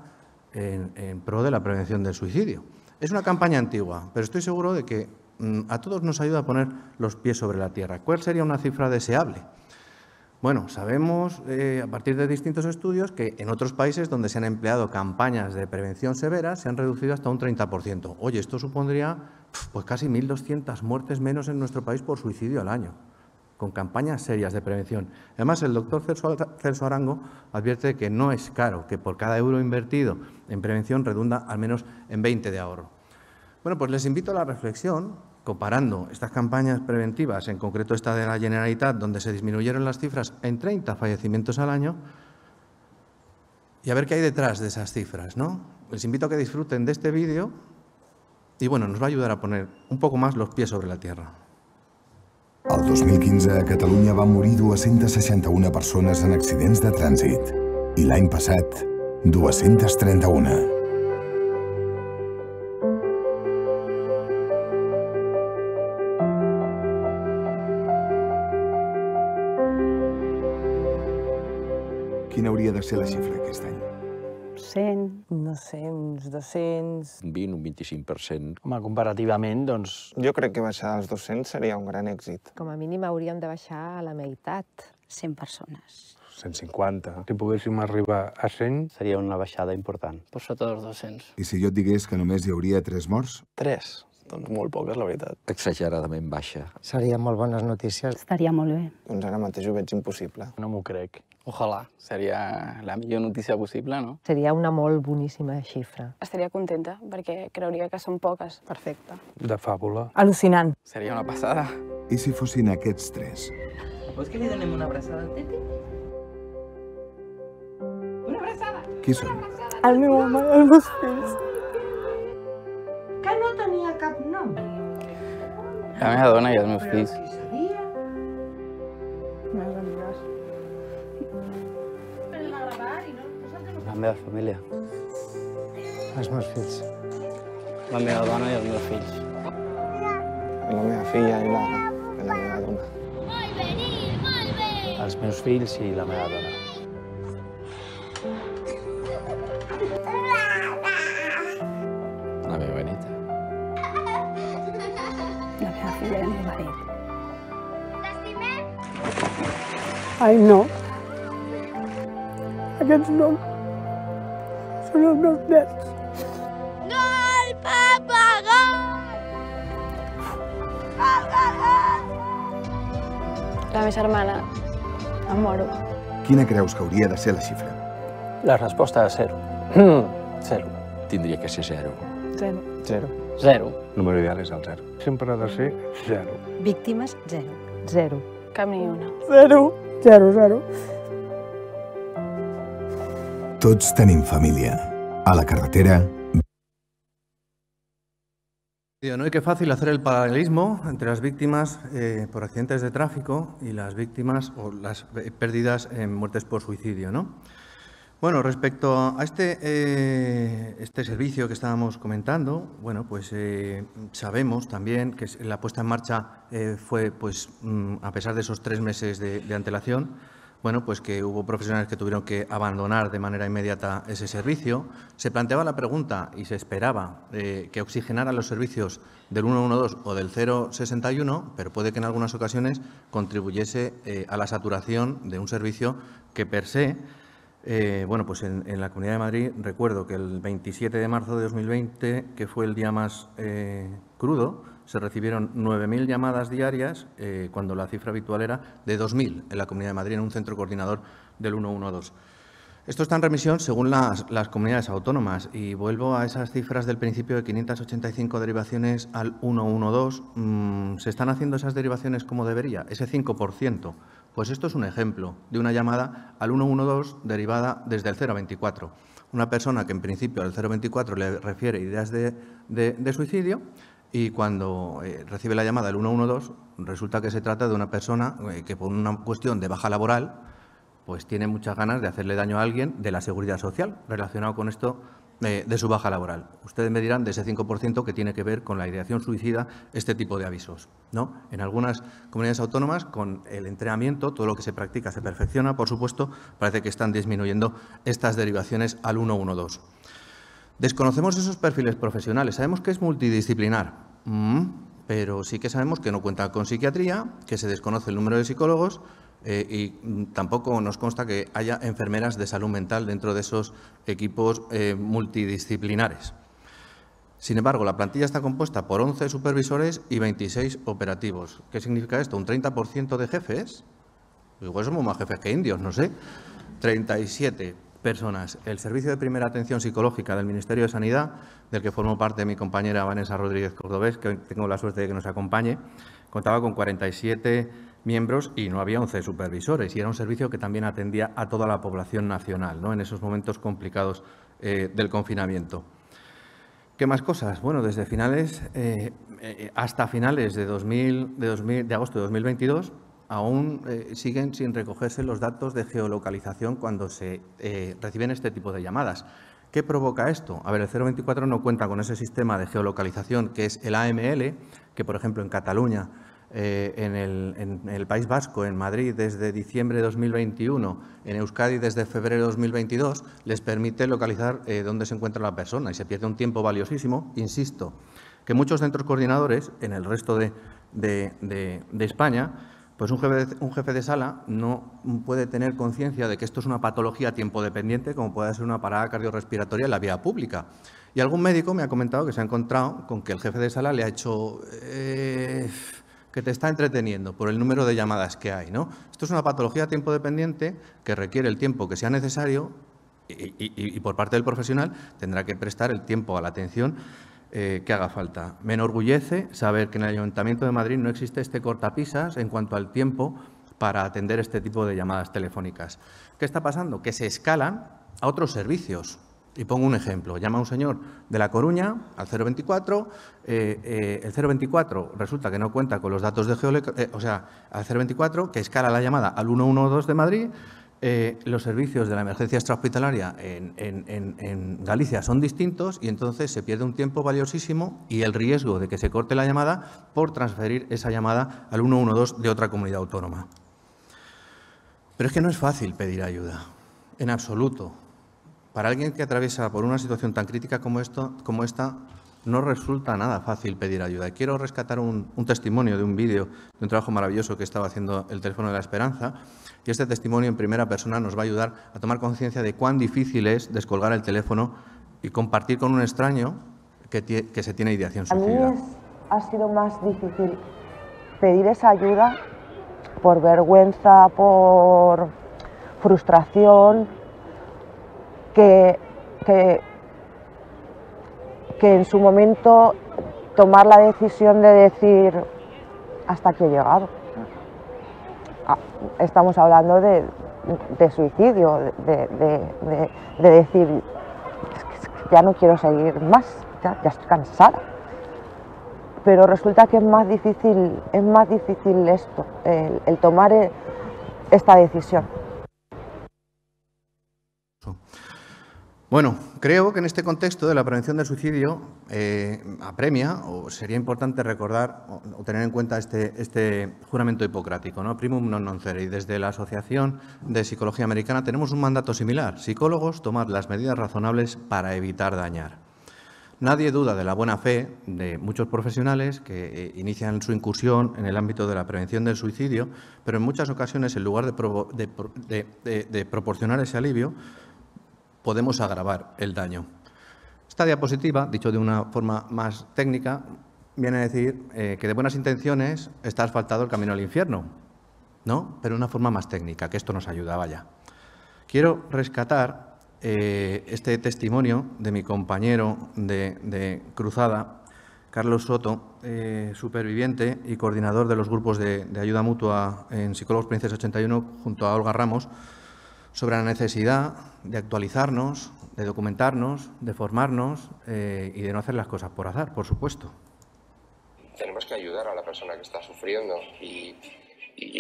en, pro de la prevención del suicidio. Es una campaña antigua, pero estoy seguro de que mm, a todos nos ayuda a poner los pies sobre la tierra. ¿Cuál sería una cifra deseable? Bueno, sabemos eh, a partir de distintos estudios que en otros países donde se han empleado campañas de prevención severa se han reducido hasta un 30%. Oye, esto supondría pues casi 1.200 muertes menos en nuestro país por suicidio al año, con campañas serias de prevención. Además, el doctor Celso Arango advierte que no es caro, que por cada euro invertido en prevención redunda al menos en 20 de ahorro. Bueno, pues les invito a la reflexión comparando estas campañas preventivas, en concreto esta de la Generalitat, donde se disminuyeron las cifras en 30 fallecimientos al año, y a ver qué hay detrás de esas cifras. Les invito a que disfruten de este vídeo y bueno, nos va a ayudar a poner un poco más los pies sobre la tierra.
Al 2015 a Cataluña van morir 261 personas en accidentes de y y la pasado, 231.
podria ser la xifra aquest any?
100, no sé, uns 200...
20, un 25%. Home, comparativament, doncs... Jo crec que baixar als 200 seria un gran èxit.
Com a mínim hauríem de baixar a la meitat. 100 persones.
150. Si poguéssim arribar a 100... Seria una baixada important. Per sota dels
200.
I si jo et digués que només hi
hauria 3 morts? 3. Doncs molt poques, la veritat. Exageradament baixa.
Serien molt bones notícies. Estaria molt bé. Doncs
ara mateix ho veig impossible. No m'ho crec. Ojalà. Seria
la millor notícia possible, no?
Seria una molt boníssima xifra. Estaria contenta, perquè creuria que són poques. Perfecte.
De fàbula. Al·lucinant. Seria una passada. I si fossin aquests tres?
Vols que li donem una abraçada al Titi? Una abraçada! Qui són? El meu home, els meus fills.
Que no tenia cap nom.
La meva dona i els meus fills.
la meva família. Els meus fills. La meva dona i els meus fills. La meva filla i la, i la meva dona.
Molt bé, Nil, molt bé! Els
meus fills i la meva dona.
La filla
L'estimem?
Ai, no. Aquests noms són els meus nets. Gol, papa, gol!
Gol, gol, gol! La meva germana. Em moro.
Quina creus que hauria de ser la
xifra? La resposta és zero. Mm, zero. Tindria que ser zero. Zero. Zero. Zero. El número ideal és el zero. Sempre ha de ser zero.
Víctimes, zero. Zero. Cap ni una. Zero. Zero, zero.
están en familia. A la carretera...
¿no? hay que fácil hacer el paralelismo entre las víctimas eh, por accidentes de tráfico y las víctimas o las eh, pérdidas en muertes por suicidio. ¿no? Bueno, respecto a este, eh, este servicio que estábamos comentando, bueno, pues sabemos también que la puesta en marcha fue, pues, mm, a pesar de esos tres meses de antelación, bueno, pues que hubo profesionales que tuvieron que abandonar de manera inmediata ese servicio. Se planteaba la pregunta y se esperaba eh, que oxigenara los servicios del 112 o del 061, pero puede que en algunas ocasiones contribuyese eh, a la saturación de un servicio que per se, eh, bueno, pues en, la Comunidad de Madrid recuerdo que el 27 de marzo de 2020, que fue el día más crudo, se recibieron 9.000 llamadas diarias, eh, cuando la cifra habitual era de 2.000 en la Comunidad de Madrid, en un centro coordinador del 112. Esto está en remisión según las, comunidades autónomas y vuelvo a esas cifras del principio de 585 derivaciones al 112. Mm, ¿Se están haciendo esas derivaciones como debería? Ese 5%. Pues esto es un ejemplo de una llamada al 112 derivada desde el 024. Una persona que en principio al 024 le refiere ideas de suicidio y cuando eh, recibe la llamada del 112 resulta que se trata de una persona eh, que por una cuestión de baja laboral pues tiene muchas ganas de hacerle daño a alguien de la seguridad social relacionado con esto eh, de su baja laboral. Ustedes me dirán de ese 5% que tiene que ver con la ideación suicida este tipo de avisos. ¿no? En algunas comunidades autónomas, con el entrenamiento, todo lo que se practica se perfecciona, por supuesto, parece que están disminuyendo estas derivaciones al 112. Desconocemos esos perfiles profesionales. Sabemos que es multidisciplinar, mm, pero sí que sabemos que no cuenta con psiquiatría, que se desconoce el número de psicólogos eh, y mm, tampoco nos consta que haya enfermeras de salud mental dentro de esos equipos eh, multidisciplinares. Sin embargo, la plantilla está compuesta por 11 supervisores y 26 operativos. ¿Qué significa esto? ¿Un 30% de jefes? Igual somos más jefes que indios, no sé. 37 personas. El Servicio de Primera Atención Psicológica del Ministerio de Sanidad, del que formó parte mi compañera Vanessa Rodríguez Cordobés, que tengo la suerte de que nos acompañe, contaba con 47 miembros y no había 11 supervisores. Y era un servicio que también atendía a toda la población nacional ¿no? en esos momentos complicados eh, del confinamiento. ¿Qué más cosas? Bueno, desde finales eh, eh, hasta finales de, 2000, de, 2000, de agosto de 2022 aún eh, siguen sin recogerse los datos de geolocalización cuando se eh, reciben este tipo de llamadas. ¿Qué provoca esto? A ver, el 024 no cuenta con ese sistema de geolocalización que es el AML, que por ejemplo en Cataluña, eh, en, el, País Vasco, en Madrid desde diciembre de 2021, en Euskadi desde febrero de 2022, les permite localizar dónde se encuentra la persona y se pierde un tiempo valiosísimo, insisto, que muchos centros coordinadores en el resto de España pues un jefe, de, sala no puede tener conciencia de que esto es una patología tiempo dependiente, como puede ser una parada cardiorrespiratoria en la vía pública. Y algún médico me ha comentado que se ha encontrado con que el jefe de sala le ha hecho eh, que te está entreteniendo por el número de llamadas que hay. ¿no? Esto es una patología tiempo dependiente que requiere el tiempo que sea necesario y por parte del profesional tendrá que prestar el tiempo a la atención eh, que haga falta. Me enorgullece saber que en el Ayuntamiento de Madrid no existe este cortapisas en cuanto al tiempo para atender este tipo de llamadas telefónicas. ¿Qué está pasando? Que se escalan a otros servicios. Y pongo un ejemplo. Llama un señor de La Coruña al 024. Eh, eh, el 024 resulta que no cuenta con los datos de geolocalización, o sea, al 024 que escala la llamada al 112 de Madrid eh, los servicios de la emergencia extrahospitalaria en, Galicia son distintos y entonces se pierde un tiempo valiosísimo y el riesgo de que se corte la llamada por transferir esa llamada al 112 de otra comunidad autónoma. Pero es que no es fácil pedir ayuda, en absoluto. Para alguien que atraviesa por una situación tan crítica como, esto, como esta, no resulta nada fácil pedir ayuda. quiero rescatar un, un testimonio de un vídeo, de un trabajo maravilloso que estaba haciendo el Teléfono de la Esperanza, y este testimonio en primera persona nos va a ayudar a tomar conciencia de cuán difícil es descolgar el teléfono y compartir con un extraño que, se tiene ideación suicida. A mí
ha sido más difícil pedir esa ayuda por vergüenza, por frustración, que, que, que en su momento tomar la decisión de decir hasta aquí he llegado. Ah, estamos hablando de, suicidio, de, de, decir, ya no quiero seguir más, ya, ya, estoy cansada. Pero resulta que es más difícil, es más difícil esto, el tomar e-, esta decisión.
Bueno, creo que en este contexto de la prevención del suicidio eh, apremia o sería importante recordar o, tener en cuenta este, este, juramento hipocrático, ¿no? primum non nocere. Y desde la Asociación de Psicología Americana tenemos un mandato similar. Psicólogos, tomar las medidas razonables para evitar dañar. Nadie duda de la buena fe de muchos profesionales que eh, inician su incursión en el ámbito de la prevención del suicidio, pero en muchas ocasiones, en lugar de proporcionar ese alivio, podemos agravar el daño. Esta diapositiva, dicho de una forma más técnica, viene a decir eh, que de buenas intenciones está asfaltado el camino al infierno, ¿no? Pero de una forma más técnica, que esto nos ayudaba ya. Quiero rescatar eh, este testimonio de mi compañero de, Cruzada, Carlos Soto, eh, superviviente y coordinador de los grupos de, ayuda mutua en Psicólogos Princesa 81, junto a Olga Ramos, sobre la necesidad de actualizarnos, de documentarnos, de formarnos eh, y de no hacer las cosas por azar, por supuesto.
Tenemos que ayudar a la persona que está sufriendo y,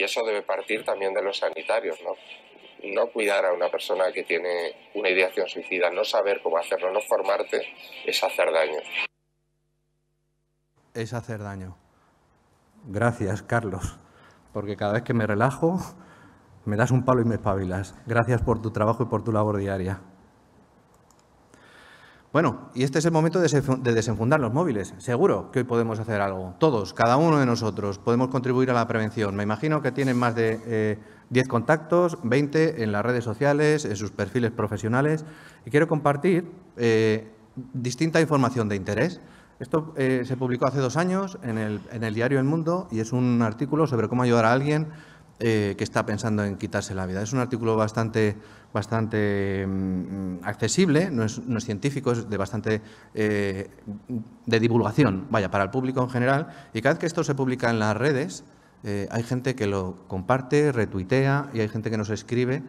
eso debe partir también de los sanitarios, ¿no? no cuidar a una persona que tiene una ideación suicida, no saber cómo hacerlo, no formarte, es hacer daño.
Es hacer daño. Gracias, Carlos, porque cada vez que me relajo, me das un palo y me espabilas. Gracias por tu trabajo y por tu labor diaria. Bueno, y este es el momento de desenfundar los móviles. Seguro que hoy podemos hacer algo. Todos, cada uno de nosotros, podemos contribuir a la prevención. Me imagino que tienen más de 10 eh, contactos, 20 en las redes sociales, en sus perfiles profesionales. Y quiero compartir eh, distinta información de interés. Esto eh, se publicó hace dos años en el diario El Mundo y es un artículo sobre cómo ayudar a alguien eh, que está pensando en quitarse la vida. Es un artículo bastante, bastante mm, accesible, no es, científico, es de bastante eh, de divulgación, vaya, para el público en general. Y cada vez que esto se publica en las redes, eh, hay gente que lo comparte, retuitea y hay gente que nos escribe.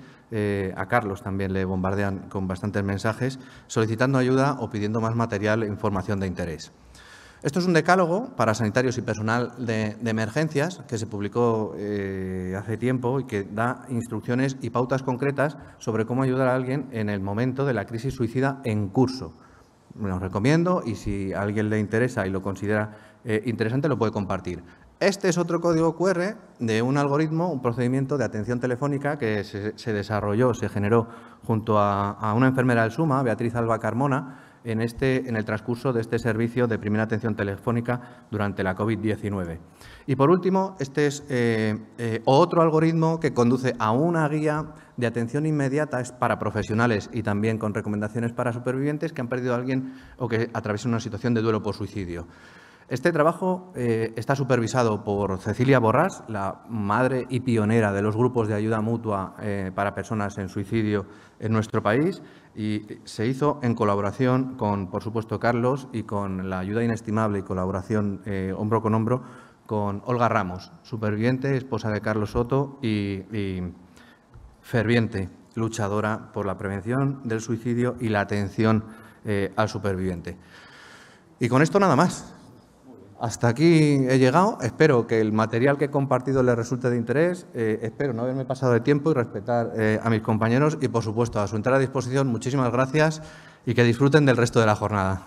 a Carlos también le bombardean con bastantes mensajes solicitando ayuda o pidiendo más material e información de interés. Esto es un decálogo para sanitarios y personal de, emergencias que se publicó eh, hace tiempo y que da instrucciones y pautas concretas sobre cómo ayudar a alguien en el momento de la crisis suicida en curso. Lo recomiendo y si a alguien le interesa y lo considera eh, interesante lo puede compartir. Este es otro código QR de un algoritmo, un procedimiento de atención telefónica que se, desarrolló, se generó junto a, a una enfermera del SUMA, Beatriz Alba Carmona, este, en, el transcurso de este servicio de primera atención telefónica durante la COVID-19. Y por último, este es eh, eh, otro algoritmo que conduce a una guía de atención inmediata para profesionales y también con recomendaciones para supervivientes que han perdido a alguien o que atraviesan una situación de duelo por suicidio. Este trabajo eh, está supervisado por Cecilia Borrás, la madre y pionera de los grupos de ayuda mutua para personas en suicidio en nuestro país, y se hizo en colaboración con, por supuesto, Carlos y con la ayuda inestimable y colaboración eh, hombro con hombro con Olga Ramos, superviviente, esposa de Carlos Soto y, ferviente luchadora por la prevención del suicidio y la atención eh, al superviviente. Y con esto nada más hasta aquí he llegado. Espero que el material que he compartido les resulte de interés. Eh, espero no haberme pasado de tiempo y respetar eh, a mis compañeros y, por supuesto, a su entera disposición. Muchísimas gracias y que disfruten del resto de la jornada.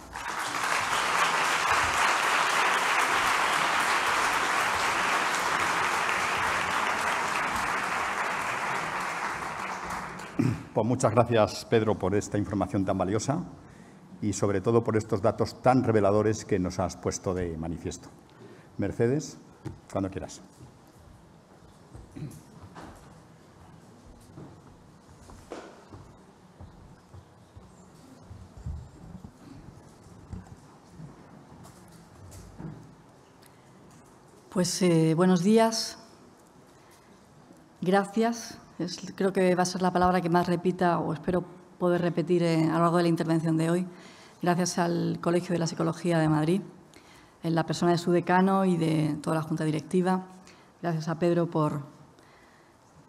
Pues muchas gracias, Pedro, por esta información tan valiosa y sobre todo por estos datos tan reveladores que nos has puesto de manifiesto. Mercedes, cuando quieras.
Pues eh, buenos días. Gracias. creo que va a ser la palabra que más repita o espero de repetir eh, a lo largo de la intervención de hoy, gracias al Colegio de la Psicología de Madrid, en la persona de su decano y de toda la Junta Directiva. Gracias a Pedro por,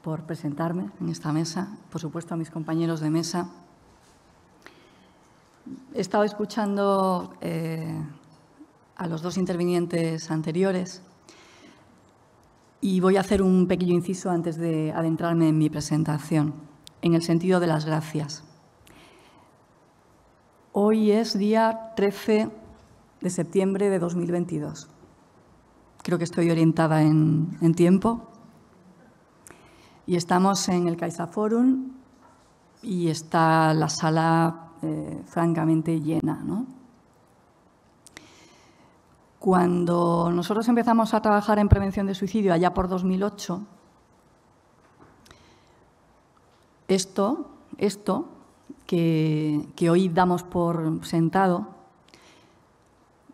por presentarme en esta mesa, por supuesto a mis compañeros de mesa. He estado escuchando eh, a los dos intervinientes anteriores y voy a hacer un pequeño inciso antes de adentrarme en mi presentación, en el sentido de las gracias. Hoy es día 13 de septiembre de 2022. Creo que estoy orientada en, tiempo. Y estamos en el Caixa Forum y está la sala eh, francamente llena. Cuando nosotros empezamos a trabajar en prevención de suicidio allá por 2008, esto, esto que, hoy damos por sentado,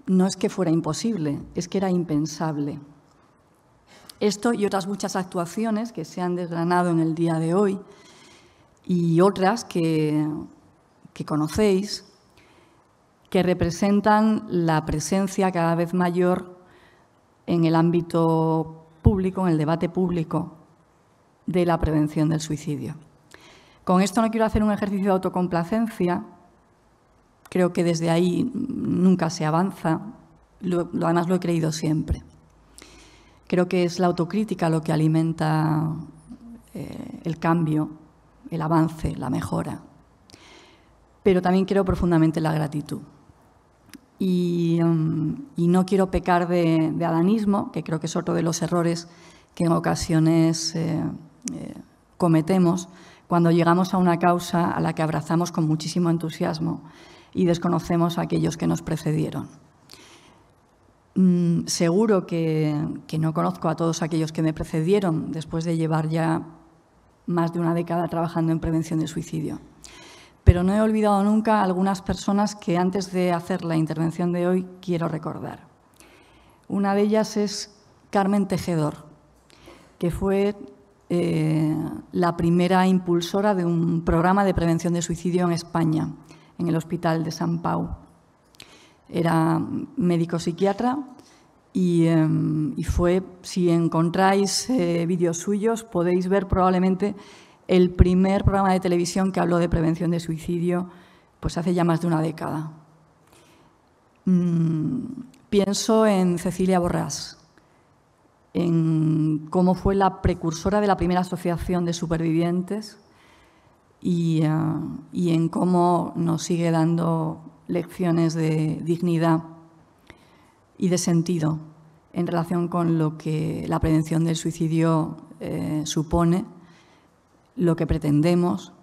no es que fuera imposible, es que era impensable. Esto y otras muchas actuaciones que se han desgranado en el día de hoy y otras que conocéis, que representan la presencia cada vez mayor en el ámbito público, en el debate público, de la prevención del suicidio. Con esto no quiero hacer un ejercicio de autocomplacencia. Creo que desde ahí nunca se avanza. Lo, además lo he creído siempre. Creo que es la autocrítica lo que alimenta eh, el cambio, el avance, la mejora. Pero también creo profundamente en la gratitud. Y, mm, no quiero pecar de, adanismo, que creo que es otro de los errores que en ocasiones eh, eh, cometemos, cuando llegamos a una causa a la que abrazamos con muchísimo entusiasmo y desconocemos a aquellos que nos precedieron. Mm, seguro que, que no conozco a todos aquellos que me precedieron después de llevar ya más de una década trabajando en prevención del suicidio. Pero no he olvidado nunca algunas personas que antes de hacer la intervención de hoy quiero recordar. Una de ellas es Carmen Tejedor, que fue eh, la primera impulsora de un programa de prevención de suicidio en España, en el Hospital de San Pau. Era médico psiquiatra y, em, fue, si encontráis eh, vídeos suyos, podéis ver probablemente el primer programa de televisión que habló de prevención de suicidio pues hace ya más de una década. Mm, pienso en Cecilia Borrás, en cómo fue la precursora de la primera asociación de supervivientes eh, y, en cómo nos sigue dando lecciones de dignidad y de sentido en relación con lo que la prevención del suicidio eh, supone, lo que pretendemos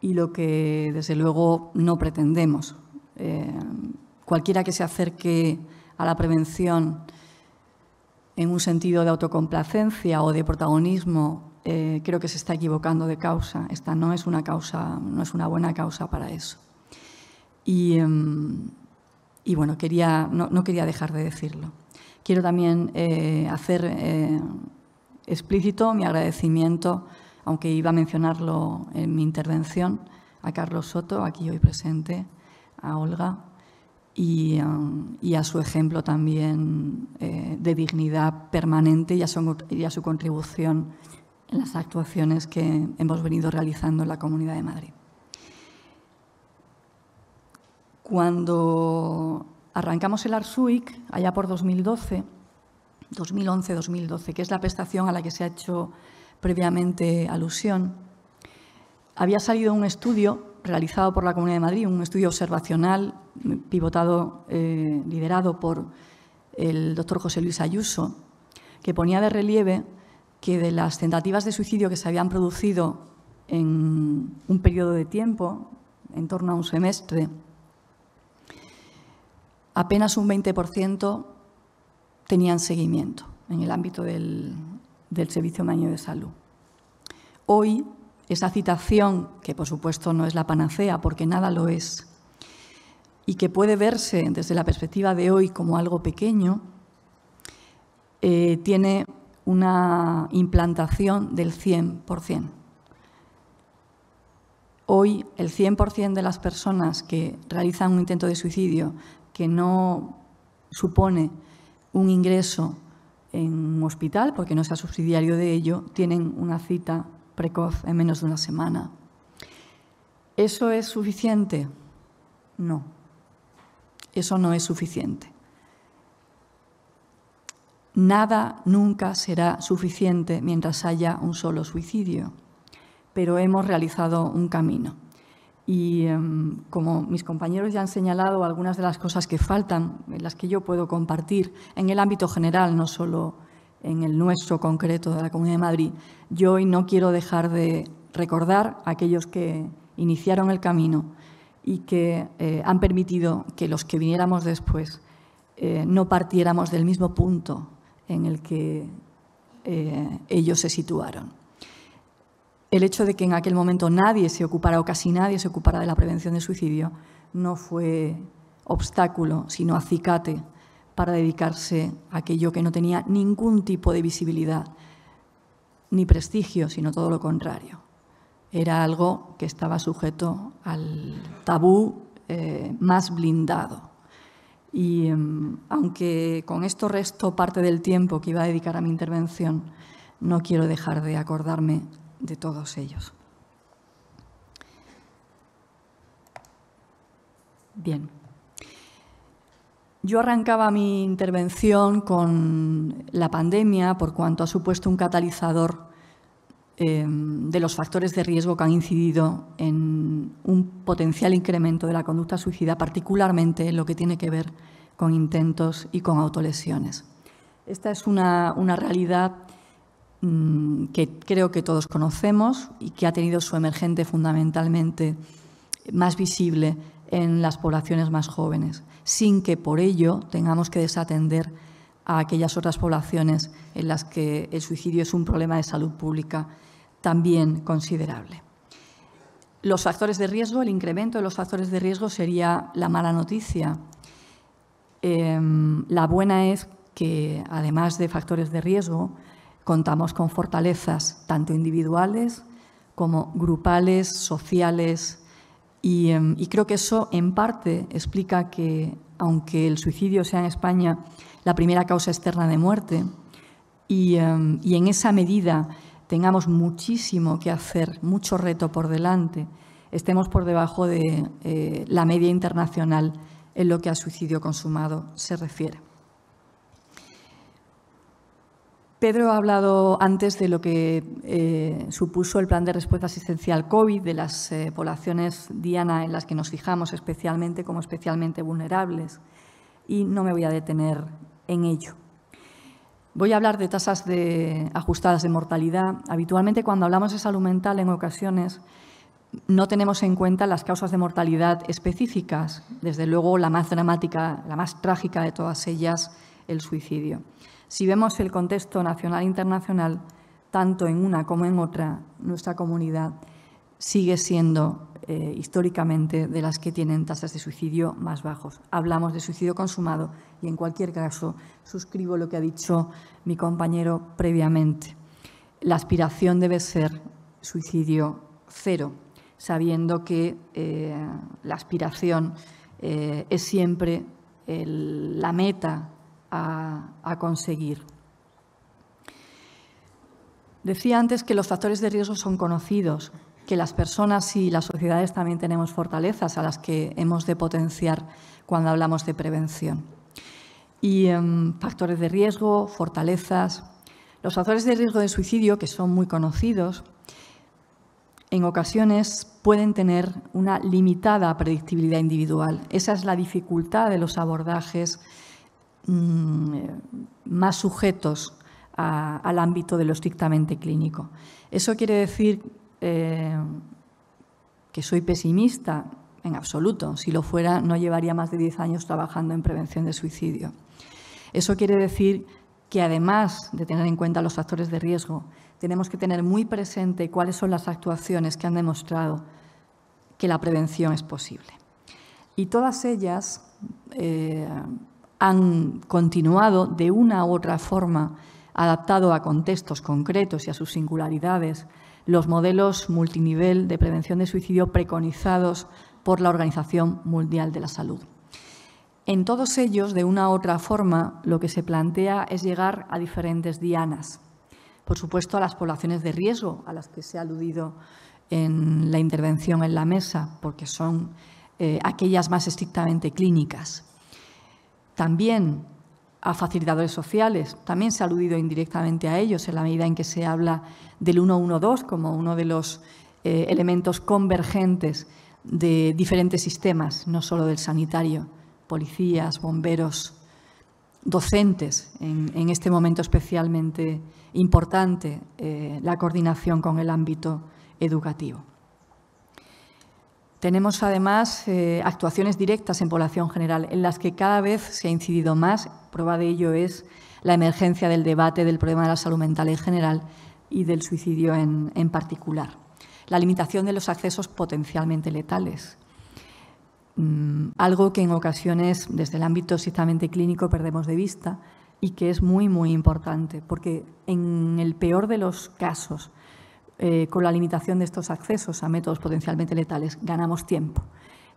y lo que, desde luego, no pretendemos. Eh, cualquiera que se acerque a la prevención en un sentido de autocomplacencia o de protagonismo, eh, creo que se está equivocando de causa. Esta no es una causa, no es una buena causa para eso. Y, em, bueno, quería, no, quería dejar de decirlo. Quiero también eh, hacer eh, explícito mi agradecimiento, aunque iba a mencionarlo en mi intervención, a Carlos Soto, aquí hoy presente, a Olga, Um, y, a su ejemplo también eh, de dignidad permanente y a, su, y a su contribución en las actuaciones que hemos venido realizando en la Comunidad de Madrid. Cuando arrancamos el ARSUIC, allá por 2012, 2011-2012, que es la prestación a la que se ha hecho previamente alusión, había salido un estudio realizado por la Comunidad de Madrid, un estudio observacional eh, pivotado, eh, liderado por el doctor José Luis Ayuso, que ponía de relieve que de las tentativas de suicidio que se habían producido en un periodo de tiempo, en torno a un semestre, apenas un 20% tenían seguimiento en el ámbito del, Servicio Maño de Salud. Hoy esa citación, que por supuesto no es la panacea porque nada lo es, y que puede verse desde la perspectiva de hoy como algo pequeño, eh, tiene una implantación del 100%. Hoy el 100% de las personas que realizan un intento de suicidio que no supone un ingreso en un hospital, porque no sea subsidiario de ello, tienen una cita precoz en menos de una semana. ¿Eso es suficiente? No, eso no es suficiente. Nada nunca será suficiente mientras haya un solo suicidio, pero hemos realizado un camino. Y em, como mis compañeros ya han señalado algunas de las cosas que faltan, las que yo puedo compartir en el ámbito general, no solo en el nuestro concreto de la Comunidad de Madrid. Yo hoy no quiero dejar de recordar a aquellos que iniciaron el camino y que eh, han permitido que los que viniéramos después eh, no partiéramos del mismo punto en el que eh, ellos se situaron. El hecho de que en aquel momento nadie se ocupara o casi nadie se ocupara de la prevención de suicidio no fue obstáculo, sino acicate para dedicarse a aquello que no tenía ningún tipo de visibilidad ni prestigio, sino todo lo contrario. Era algo que estaba sujeto al tabú eh, más blindado. Y em, aunque con esto resto parte del tiempo que iba a dedicar a mi intervención, no quiero dejar de acordarme de todos ellos. Bien. Yo arrancaba mi intervención con la pandemia por cuanto ha supuesto un catalizador em, de los factores de riesgo que han incidido en un potencial incremento de la conducta suicida, particularmente en lo que tiene que ver con intentos y con autolesiones. Esta es una, realidad mm, que creo que todos conocemos y que ha tenido su emergente fundamentalmente más visible en las poblaciones más jóvenes sin que por ello tengamos que desatender a aquellas otras poblaciones en las que el suicidio es un problema de salud pública también considerable. Los factores de riesgo, el incremento de los factores de riesgo sería la mala noticia. Em, la buena es que, además de factores de riesgo, contamos con fortalezas tanto individuales como grupales, sociales, Em, y, creo que eso, en parte, explica que, aunque el suicidio sea en España la primera causa externa de muerte, y, em, en esa medida tengamos muchísimo que hacer, mucho reto por delante, estemos por debajo de eh, la media internacional en lo que a suicidio consumado se refiere. Pedro ha hablado antes de lo que eh, supuso el plan de respuesta asistencial COVID, de las eh, poblaciones Diana en las que nos fijamos especialmente como especialmente vulnerables, y no me voy a detener en ello. Voy a hablar de tasas ajustadas de mortalidad. Habitualmente cuando hablamos de salud mental en ocasiones no tenemos en cuenta las causas de mortalidad específicas, desde luego la más dramática, la más trágica de todas ellas, el suicidio. Si vemos el contexto nacional e internacional, tanto en una como en otra, nuestra comunidad sigue siendo eh, históricamente de las que tienen tasas de suicidio más bajos. Hablamos de suicidio consumado y, en cualquier caso, suscribo lo que ha dicho mi compañero previamente. La aspiración debe ser suicidio cero, sabiendo que eh, la aspiración eh, es siempre la meta a, conseguir. Decía antes que los factores de riesgo son conocidos, que las personas y las sociedades también tenemos fortalezas a las que hemos de potenciar cuando hablamos de prevención. Y em, factores de riesgo, fortalezas. Los factores de riesgo de suicidio, que son muy conocidos, en ocasiones pueden tener una limitada predictibilidad individual. Esa es la dificultad de los abordajes Mm, eh, más sujetos al ámbito de lo estrictamente clínico. ¿Eso quiere decir eh, que soy pesimista? En absoluto. Si lo fuera, no llevaría más de 10 años trabajando en prevención de suicidio. Eso quiere decir que además de tener en cuenta los factores de riesgo, tenemos que tener muy presente cuáles son las actuaciones que han demostrado que la prevención es posible. Y todas ellas eh, han continuado de una u otra forma, adaptado a contextos concretos y a sus singularidades, los modelos multinivel de prevención de suicidio preconizados por la Organización Mundial de la Salud. En todos ellos, de una u otra forma, lo que se plantea es llegar a diferentes dianas. Por supuesto, a las poblaciones de riesgo, a las que se ha aludido en la intervención en la mesa, porque son eh, aquellas más estrictamente clínicas también a facilitadores sociales. También se ha aludido indirectamente a ellos en la medida en que se habla del 112 como uno de los eh, elementos convergentes de diferentes sistemas, no solo del sanitario, policías, bomberos, docentes, en, este momento especialmente importante eh, la coordinación con el ámbito educativo. Tenemos además eh, actuaciones directas en población general, en las que cada vez se ha incidido más. Prueba de ello es la emergencia del debate del problema de la salud mental en general y del suicidio en, particular. La limitación de los accesos potencialmente letales. Mm, algo que en ocasiones desde el ámbito estrictamente clínico perdemos de vista y que es muy, muy importante, porque en el peor de los casos eh, con la limitación de estos accesos a métodos potencialmente letales, ganamos tiempo.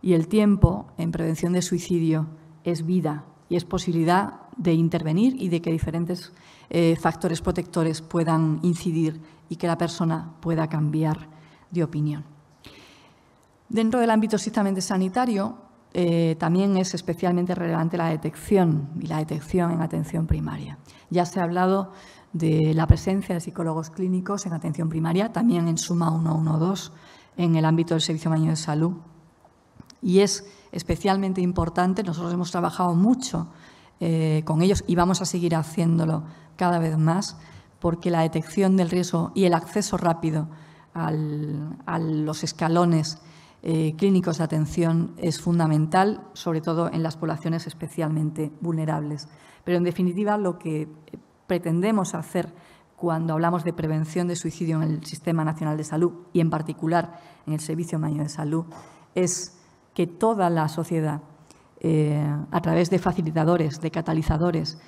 Y el tiempo en prevención de suicidio es vida y es posibilidad de intervenir y de que diferentes eh, factores protectores puedan incidir y que la persona pueda cambiar de opinión. Dentro del ámbito estrictamente sanitario, eh, también es especialmente relevante la detección y la detección en atención primaria. Ya se ha hablado de la presencia de psicólogos clínicos en atención primaria, también en Suma 112, en el ámbito del Servicio de Salud. Y es especialmente importante, nosotros hemos trabajado mucho eh, con ellos y vamos a seguir haciéndolo cada vez más, porque la detección del riesgo y el acceso rápido a los escalones eh, clínicos de atención es fundamental, sobre todo en las poblaciones especialmente vulnerables. Pero, en definitiva, lo que pretendemos hacer cuando hablamos de prevención de suicidio en el Sistema Nacional de Salud y en particular en el Servicio Maño de Salud es que toda la sociedad, eh, a través de facilitadores, de catalizadores,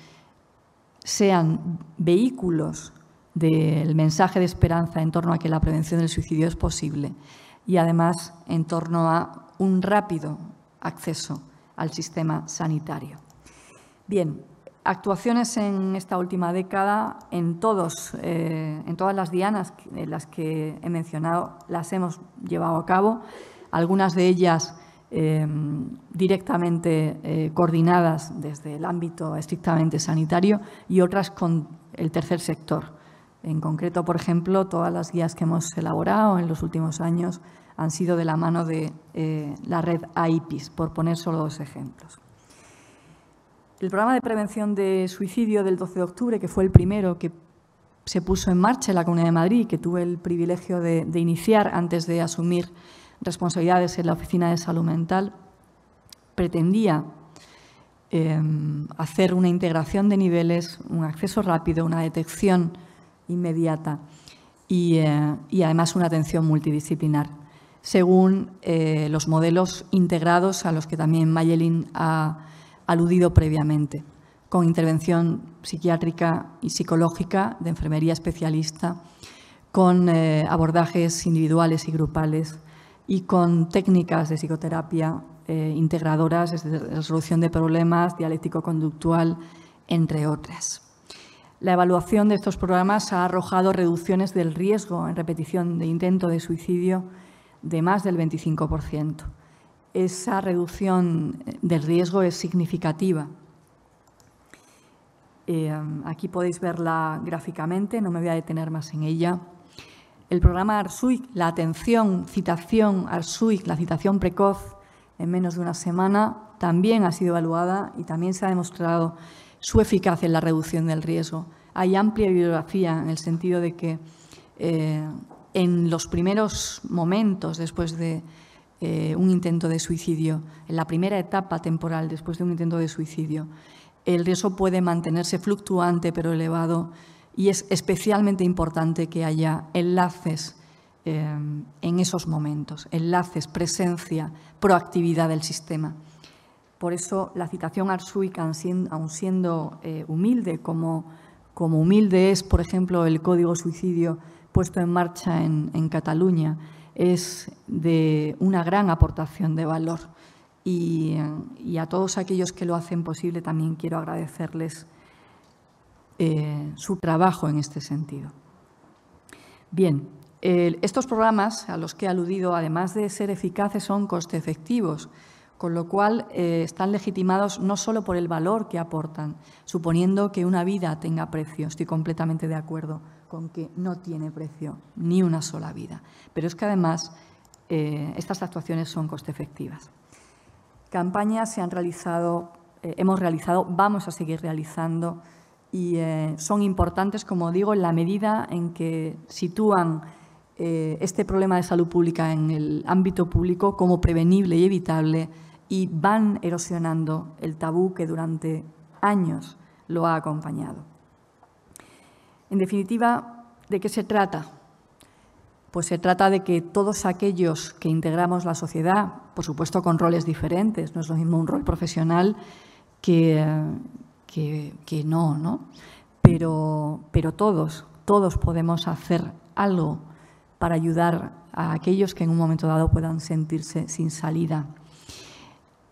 sean vehículos del mensaje de esperanza en torno a que la prevención del suicidio es posible y además en torno a un rápido acceso al sistema sanitario. Bien, Actuaciones en esta última década en, todos, eh, en todas las dianas en las que he mencionado las hemos llevado a cabo, algunas de ellas em, directamente eh, coordinadas desde el ámbito estrictamente sanitario y otras con el tercer sector. En concreto, por ejemplo, todas las guías que hemos elaborado en los últimos años han sido de la mano de eh, la red AIPIS, por poner solo dos ejemplos. El programa de prevención de suicidio del 12 de octubre, que fue el primero que se puso en marcha en la Comunidad de Madrid, que tuve el privilegio de, iniciar antes de asumir responsabilidades en la Oficina de Salud Mental, pretendía em, hacer una integración de niveles, un acceso rápido, una detección inmediata y, eh, además una atención multidisciplinar, según eh, los modelos integrados a los que también Mayelin ha aludido previamente, con intervención psiquiátrica y psicológica de enfermería especialista, con eh, abordajes individuales y grupales y con técnicas de psicoterapia eh, integradoras, resolución de problemas, dialéctico-conductual, entre otras. La evaluación de estos programas ha arrojado reducciones del riesgo en repetición de intento de suicidio de más del 25% esa reducción eh, del riesgo es significativa. Eh, aquí podéis verla gráficamente, no me voy a detener más en ella. El programa ARSUIC, la atención, citación ARSUIC, la citación precoz en menos de una semana, también ha sido evaluada y también se ha demostrado su eficacia en la reducción del riesgo. Hay amplia bibliografía en el sentido de que eh, en los primeros momentos después de, eh, un intento de suicidio, en la primera etapa temporal después de un intento de suicidio. El riesgo puede mantenerse fluctuante pero elevado y es especialmente importante que haya enlaces eh, en esos momentos, enlaces, presencia, proactividad del sistema. Por eso la citación Arsuic, aun siendo eh, humilde, como, humilde es, por ejemplo, el Código Suicidio puesto en marcha en Cataluña, es de una gran aportación de valor. Y, a todos aquellos que lo hacen posible también quiero agradecerles eh, su trabajo en este sentido. Bien, estos programas a los que he aludido, además de ser eficaces, son coste efectivos con lo cual eh, están legitimados no solo por el valor que aportan, suponiendo que una vida tenga precio, estoy completamente de acuerdo, con que no tiene precio ni una sola vida. Pero es que además eh, estas actuaciones son coste efectivas. Campañas se han realizado, eh, hemos realizado, vamos a seguir realizando y eh, son importantes, como digo, en la medida en que sitúan este problema de salud pública en el ámbito público como prevenible y evitable y van erosionando el tabú que durante años lo ha acompañado. En definitiva, ¿de qué se trata? Pues se trata de que todos aquellos que integramos la sociedad, por supuesto con roles diferentes, no es lo mismo un rol profesional que, que no, ¿no? Pero, pero todos, todos podemos hacer algo para ayudar a aquellos que en un momento dado puedan sentirse sin salida.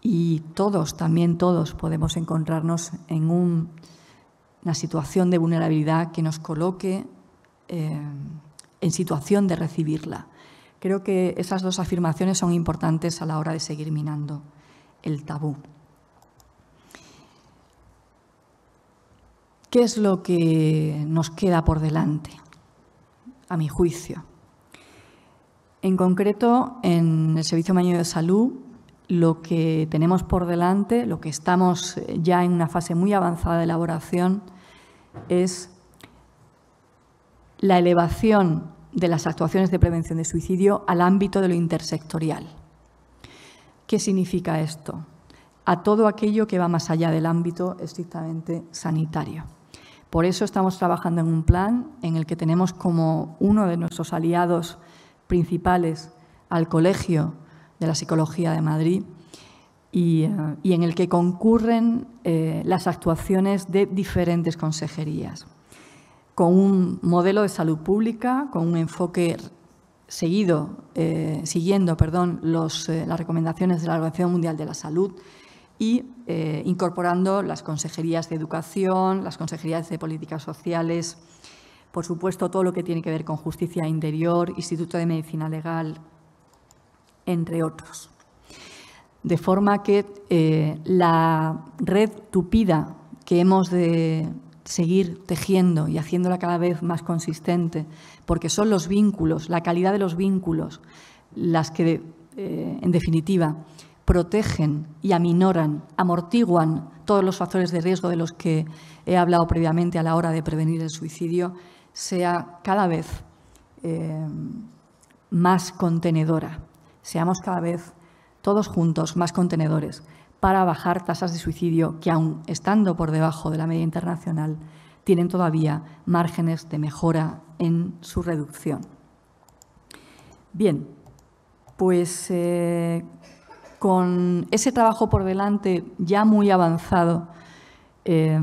Y todos, también todos, podemos encontrarnos en un una situación de vulnerabilidad que nos coloque eh, en situación de recibirla. Creo que esas dos afirmaciones son importantes a la hora de seguir minando el tabú. ¿Qué es lo que nos queda por delante, a mi juicio? En concreto, en el Servicio Maño de Salud, lo que tenemos por delante, lo que estamos ya en una fase muy avanzada de elaboración, es la elevación de las actuaciones de prevención de suicidio al ámbito de lo intersectorial. ¿Qué significa esto? A todo aquello que va más allá del ámbito estrictamente sanitario. Por eso estamos trabajando en un plan en el que tenemos como uno de nuestros aliados principales al Colegio de la Psicología de Madrid eh, y, en el que concurren eh, las actuaciones de diferentes consejerías, con un modelo de salud pública, con un enfoque seguido, eh, siguiendo perdón, las recomendaciones de la Organización Mundial de la Salud y incorporando las consejerías de educación, las consejerías de políticas sociales, por supuesto todo lo que tiene que ver con justicia interior, Instituto de Medicina Legal, entre otros de forma que eh, la red tupida que hemos de seguir tejiendo y haciéndola cada vez más consistente, porque son los vínculos, la calidad de los vínculos, las que, eh, en definitiva, protegen y aminoran, amortiguan todos los factores de riesgo de los que he hablado previamente a la hora de prevenir el suicidio, sea cada vez eh, más contenedora, seamos cada vez todos juntos, más contenedores, para bajar tasas de suicidio que, aun estando por debajo de la media internacional, tienen todavía márgenes de mejora en su reducción. Bien, pues eh, con ese trabajo por delante ya muy avanzado eh,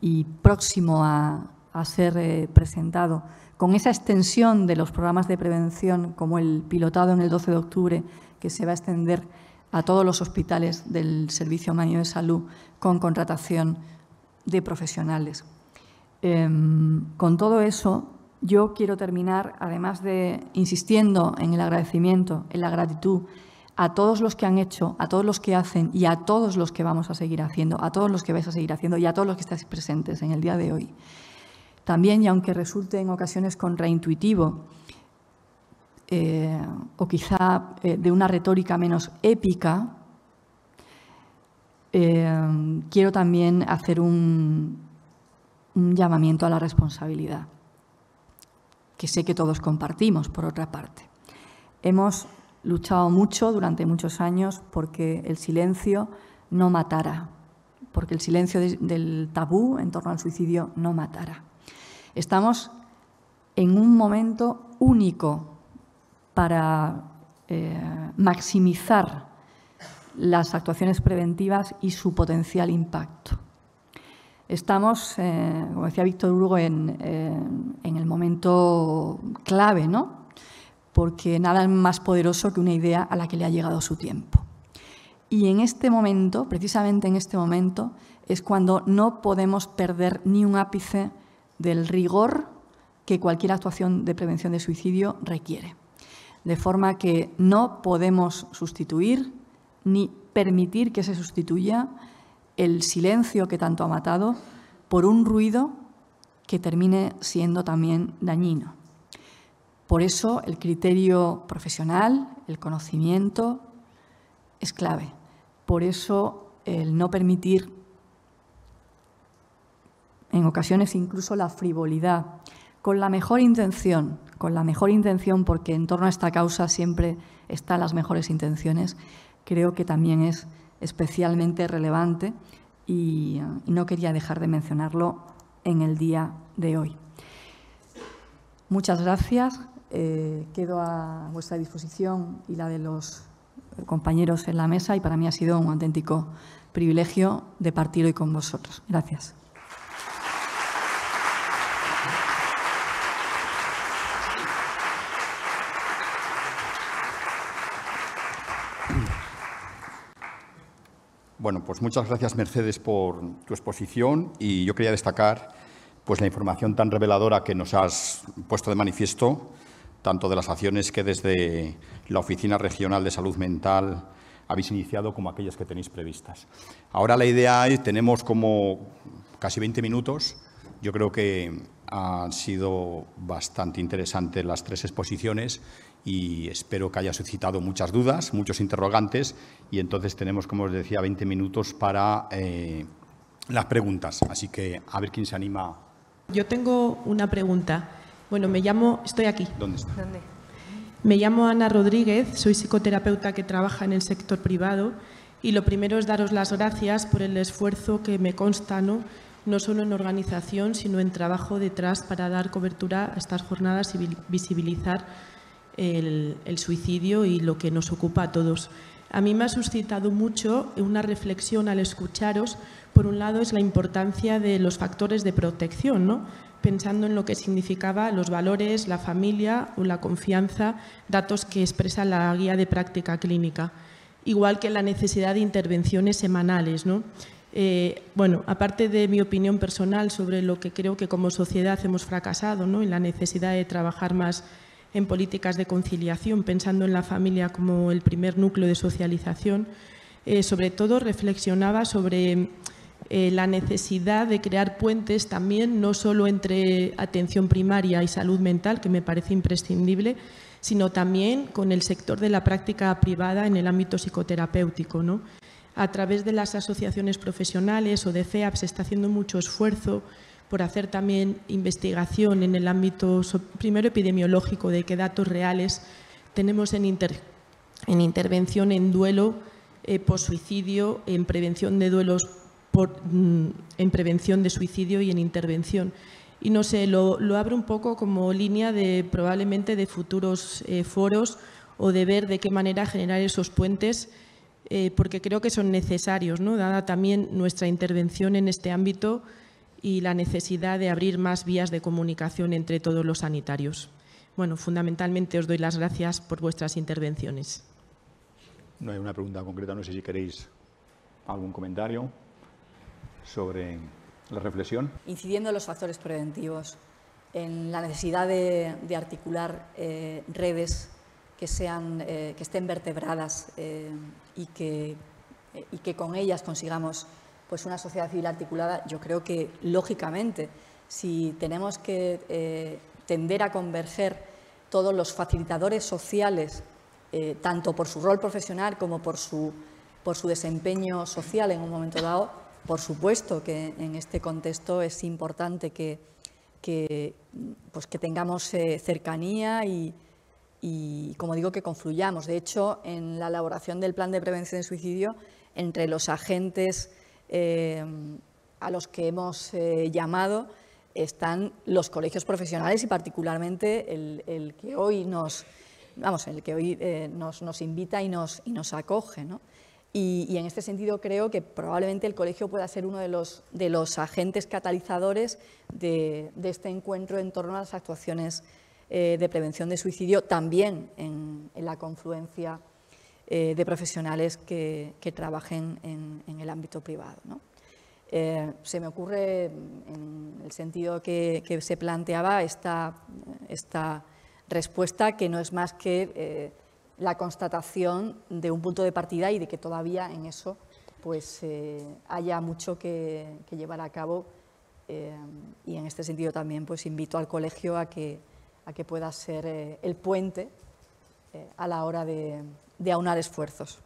y próximo a, ser eh, presentado, con esa extensión de los programas de prevención como el pilotado en el 12 de octubre que se va a extender a todos los hospitales del Servicio Humano de Salud con contratación de profesionales. Em, con todo eso, yo quiero terminar, además de insistiendo en el agradecimiento, en la gratitud a todos los que han hecho, a todos los que hacen y a todos los que vamos a seguir haciendo, a todos los que vais a seguir haciendo y a todos los que estáis presentes en el día de hoy. También, y aunque resulte en ocasiones contraintuitivo, eh, o quizá eh, de una retórica menos épica, eh, quiero también hacer un, llamamiento a la responsabilidad, que sé que todos compartimos, por otra parte. Hemos luchado mucho durante muchos años porque el silencio no matara, porque el silencio del tabú en torno al suicidio no matara. Estamos en un momento único para eh, maximizar las actuaciones preventivas y su potencial impacto. Estamos, eh, como decía Víctor Hugo, en, eh, en, el momento clave, ¿no? porque nada es más poderoso que una idea a la que le ha llegado su tiempo. Y en este momento, precisamente en este momento, es cuando no podemos perder ni un ápice del rigor que cualquier actuación de prevención de suicidio requiere de forma que no podemos sustituir ni permitir que se sustituya el silencio que tanto ha matado por un ruido que termine siendo también dañino. Por eso el criterio profesional, el conocimiento, es clave. Por eso el no permitir, en ocasiones incluso la frivolidad, con la mejor intención, con la mejor intención, porque en torno a esta causa siempre están las mejores intenciones, creo que también es especialmente relevante y no quería dejar de mencionarlo en el día de hoy. Muchas gracias. Eh, quedo a vuestra disposición y la de los compañeros en la mesa y para mí ha sido un auténtico privilegio de partir hoy con vosotros. Gracias.
Bueno, pues muchas gracias Mercedes por tu exposición y yo quería destacar pues la información tan reveladora que nos has puesto de manifiesto, tanto de las acciones que desde la Oficina Regional de Salud Mental habéis iniciado como aquellas que tenéis previstas. Ahora la idea es, tenemos como casi 20 minutos, yo creo que han sido bastante interesantes las tres exposiciones y espero que haya suscitado muchas dudas, muchos interrogantes y entonces tenemos, como os decía, 20 minutos para eh, las preguntas. Así que a ver quién se anima.
Yo tengo una pregunta. Bueno, me llamo, estoy aquí. ¿Dónde está? Me llamo Ana Rodríguez, soy psicoterapeuta que trabaja en el sector privado y lo primero es daros las gracias por el esfuerzo que me consta, ¿no? no solo en organización, sino en trabajo detrás para dar cobertura a estas jornadas y visibilizar el, suicidio y lo que nos ocupa a todos. A mí me ha suscitado mucho una reflexión al escucharos. Por un lado es la importancia de los factores de protección, pensando en lo que significaba los valores, la familia o la confianza, datos que expresa la guía de práctica clínica, igual que la necesidad de intervenciones semanales. ¿no? Eh, bueno, aparte de mi opinión personal sobre lo que creo que como sociedad hemos fracasado, ¿no? en la necesidad de trabajar más en políticas de conciliación, pensando en la familia como el primer núcleo de socialización, eh, sobre todo reflexionaba sobre eh, la necesidad de crear puentes también, no solo entre atención primaria y salud mental, que me parece imprescindible, sino también con el sector de la práctica privada en el ámbito psicoterapéutico. ¿no? a través de las asociaciones profesionales o de FEAP se está haciendo mucho esfuerzo por hacer también investigación en el ámbito, primero epidemiológico, de qué datos reales tenemos en, en intervención en duelo eh, por suicidio en prevención de duelos, por, mm, en prevención de suicidio y en intervención. Y no sé, lo, lo abro un poco como línea de probablemente de futuros eh, foros o de ver de qué manera generar esos puentes eh, porque creo que son necesarios, ¿no? dada también nuestra intervención en este ámbito y la necesidad de abrir más vías de comunicación entre todos los sanitarios. Bueno, fundamentalmente os doy las gracias por vuestras intervenciones.
No hay una pregunta concreta, no sé si queréis algún comentario sobre la reflexión.
Incidiendo en los factores preventivos, en la necesidad de, articular eh, redes que, sean, eh, que estén vertebradas y que, que con ellas consigamos pues, una sociedad civil articulada, yo creo que, lógicamente, si tenemos que eh, tender a converger todos los facilitadores sociales, eh, tanto por su rol profesional como por su, por su desempeño social en un momento dado, por supuesto que en este contexto es importante que, pues que tengamos eh, cercanía y, y, como digo, que confluyamos. De hecho, en la elaboración del plan de prevención del suicidio, entre los agentes eh, a los que hemos eh, llamado están los colegios profesionales y particularmente el, que hoy nos vamos el que hoy eh, nos, invita y nos, nos acoge y, en este sentido creo que probablemente el colegio pueda ser uno de los, de los agentes catalizadores de, de este encuentro en torno a las actuaciones eh, de prevención de suicidio también en, la confluencia eh, de profesionales que, trabajen en, el ámbito privado. Eh, se me ocurre, en el sentido que, se planteaba, esta, esta, respuesta que no es más que la constatación de un punto de partida y de que todavía en eso pues haya mucho que, llevar a cabo y en este sentido también pues invito al colegio a que a que pueda ser eh, el puente eh, a la hora de, aunar esfuerzos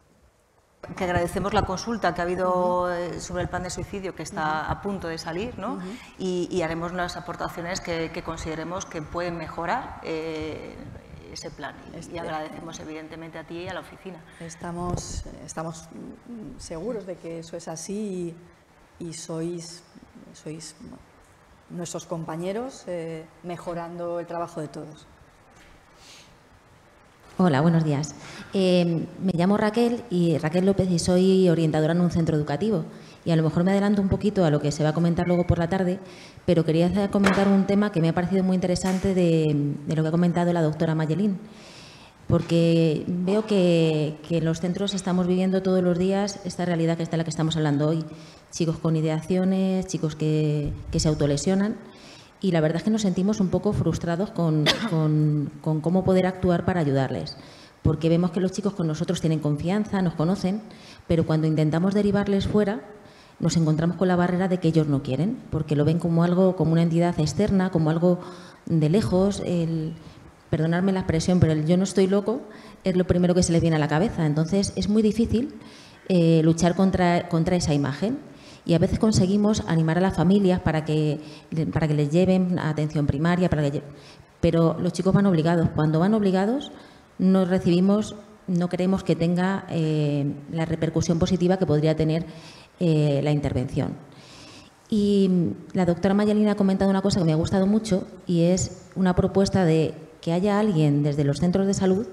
que agradecemos
la consulta que ha habido eh, sobre el plan de suicidio que está a punto de salir ¿no? y, haremos unas aportaciones que, consideremos que pueden mejorar ese plan. y este. agradecemos evidentemente a ti y a la oficina.
Estamos, estamos seguros de que eso es así y, y sois, sois nuestros compañeros, eh, mejorando el trabajo de todos.
Hola, buenos días. Eh, me llamo Raquel y Raquel López y soy orientadora en un centro educativo. Y a lo mejor me adelanto un poquito a lo que se va a comentar luego por la tarde, pero quería comentar un tema que me ha parecido muy interesante de, de lo que ha comentado la doctora Mayelín porque veo que, en los centros estamos viviendo todos los días esta realidad que está la que estamos hablando hoy. Chicos con ideaciones, chicos que, se autolesionan y la verdad es que nos sentimos un poco frustrados con, con, cómo poder actuar para ayudarles. Porque vemos que los chicos con nosotros tienen confianza, nos conocen, pero cuando intentamos derivarles fuera, nos encontramos con la barrera de que ellos no quieren, porque lo ven como algo, como una entidad externa, como algo de lejos. El, perdonarme la expresión, pero el yo no estoy loco es lo primero que se les viene a la cabeza. Entonces es muy difícil eh, luchar contra, contra esa imagen y a veces conseguimos animar a las familias para que, para que les lleven atención primaria, para pero los chicos van obligados. Cuando van obligados no recibimos, no queremos que tenga eh, la repercusión positiva que podría tener eh, la intervención. Y la doctora Mayalina ha comentado una cosa que me ha gustado mucho y es una propuesta de que haya alguien desde los centros de salud,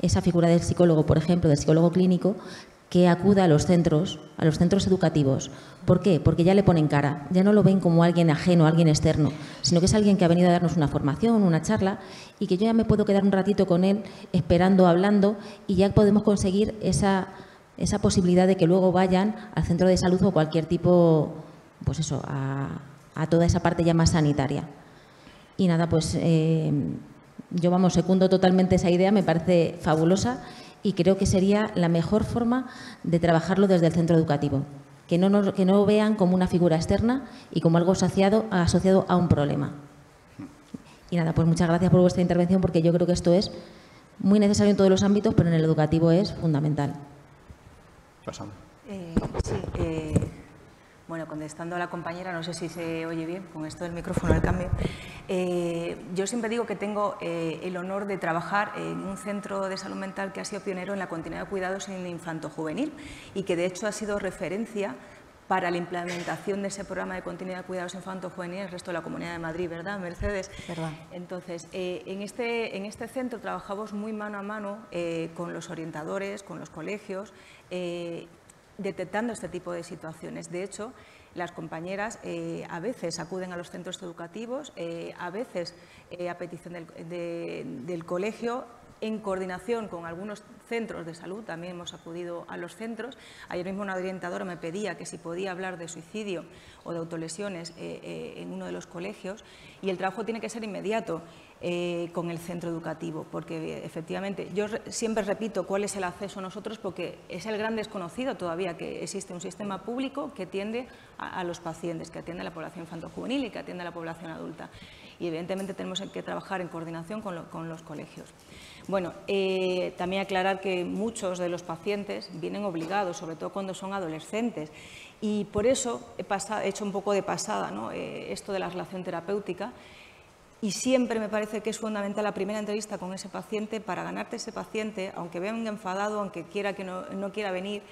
esa figura del psicólogo, por ejemplo, del psicólogo clínico, que acuda a los centros, a los centros educativos. ¿Por qué? Porque ya le ponen cara, ya no lo ven como alguien ajeno, alguien externo, sino que es alguien que ha venido a darnos una formación, una charla, y que yo ya me puedo quedar un ratito con él esperando, hablando, y ya podemos conseguir esa, posibilidad de que luego vayan al centro de salud o cualquier tipo, pues eso, a, toda esa parte ya más sanitaria. Y nada, pues... Eh, yo vamos, secundo totalmente esa idea, me parece fabulosa y creo que sería la mejor forma de trabajarlo desde el centro educativo. Que no, nos, que no vean como una figura externa y como algo asociado, asociado a un problema. Y nada, pues muchas gracias por vuestra intervención porque yo creo que esto es muy necesario en todos los ámbitos, pero en el educativo es fundamental. Pasamos.
Eh, sí, eh, bueno, contestando a la compañera, no sé si se oye bien con esto del micrófono al cambio. Eh, yo siempre digo que tengo eh, el honor de trabajar en un centro de salud mental que ha sido pionero en la continuidad de cuidados en el infanto juvenil y que de hecho ha sido referencia para la implementación de ese programa de continuidad de cuidados infanto juvenil en el resto de la Comunidad de Madrid, ¿verdad, Mercedes? ¿Verdad? Entonces, eh, en, este, en este centro trabajamos muy mano a mano con los orientadores, con los colegios detectando este tipo de situaciones. De hecho, las compañeras eh, a veces acuden a los centros educativos, eh, a veces eh, a petición del, del, colegio, en coordinación con algunos centros de salud, también hemos acudido a los centros. Ayer mismo una orientadora me pedía que si podía hablar de suicidio o de autolesiones en uno de los colegios y el trabajo tiene que ser inmediato. Eh, con el centro educativo, porque efectivamente yo siempre repito cuál es el acceso a nosotros porque es el gran desconocido todavía que existe un sistema público que atiende a, los pacientes, que atiende a la población infantojuvenil y que atiende a la población adulta. Y evidentemente tenemos que trabajar en coordinación con, los colegios. Bueno, eh, también aclarar que muchos de los pacientes vienen obligados, sobre todo cuando son adolescentes, y por eso he, hecho un poco de pasada eh, esto de la relación terapéutica, y siempre me parece que es fundamental la primera entrevista con ese paciente para ganarte ese paciente, aunque venga enfadado, aunque quiera que no, quiera venir,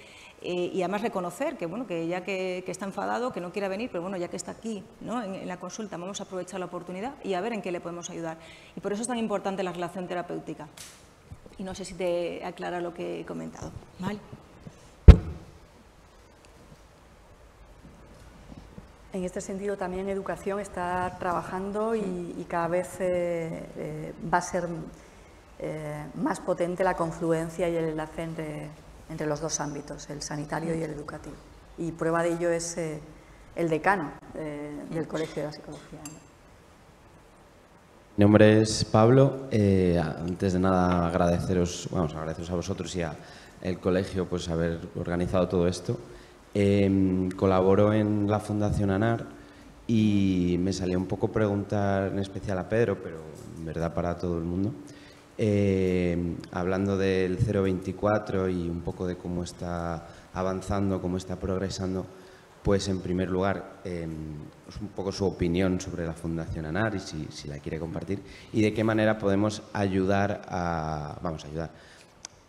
eh, y además reconocer que, bueno, que ya que, está enfadado, que no quiera venir, pero bueno, ya que está aquí ¿no? en, la consulta, vamos a aprovechar la oportunidad y a ver en qué le podemos ayudar. Y por eso es tan importante la relación terapéutica. Y no sé si te aclara lo que he comentado.
En este sentido también educación está trabajando y, cada vez eh, eh, va a ser eh, más potente la confluencia y el enlace entre, los dos ámbitos, el sanitario y el educativo. Y prueba de ello es el decano del Colegio de la Psicología.
Mi nombre es Pablo.
antes de nada agradeceros, vamos, agradeceros a vosotros y al colegio pues haber organizado todo esto colaboró em, colaboro en la Fundación ANAR
y me salió un poco preguntar, en especial a Pedro, pero en verdad para todo el mundo, em, hablando del 024 y un poco de cómo está avanzando, cómo está progresando, pues en primer lugar, em, un
poco su opinión sobre la Fundación ANAR y si, si, la quiere compartir y de qué manera podemos ayudar a, vamos a ayudar,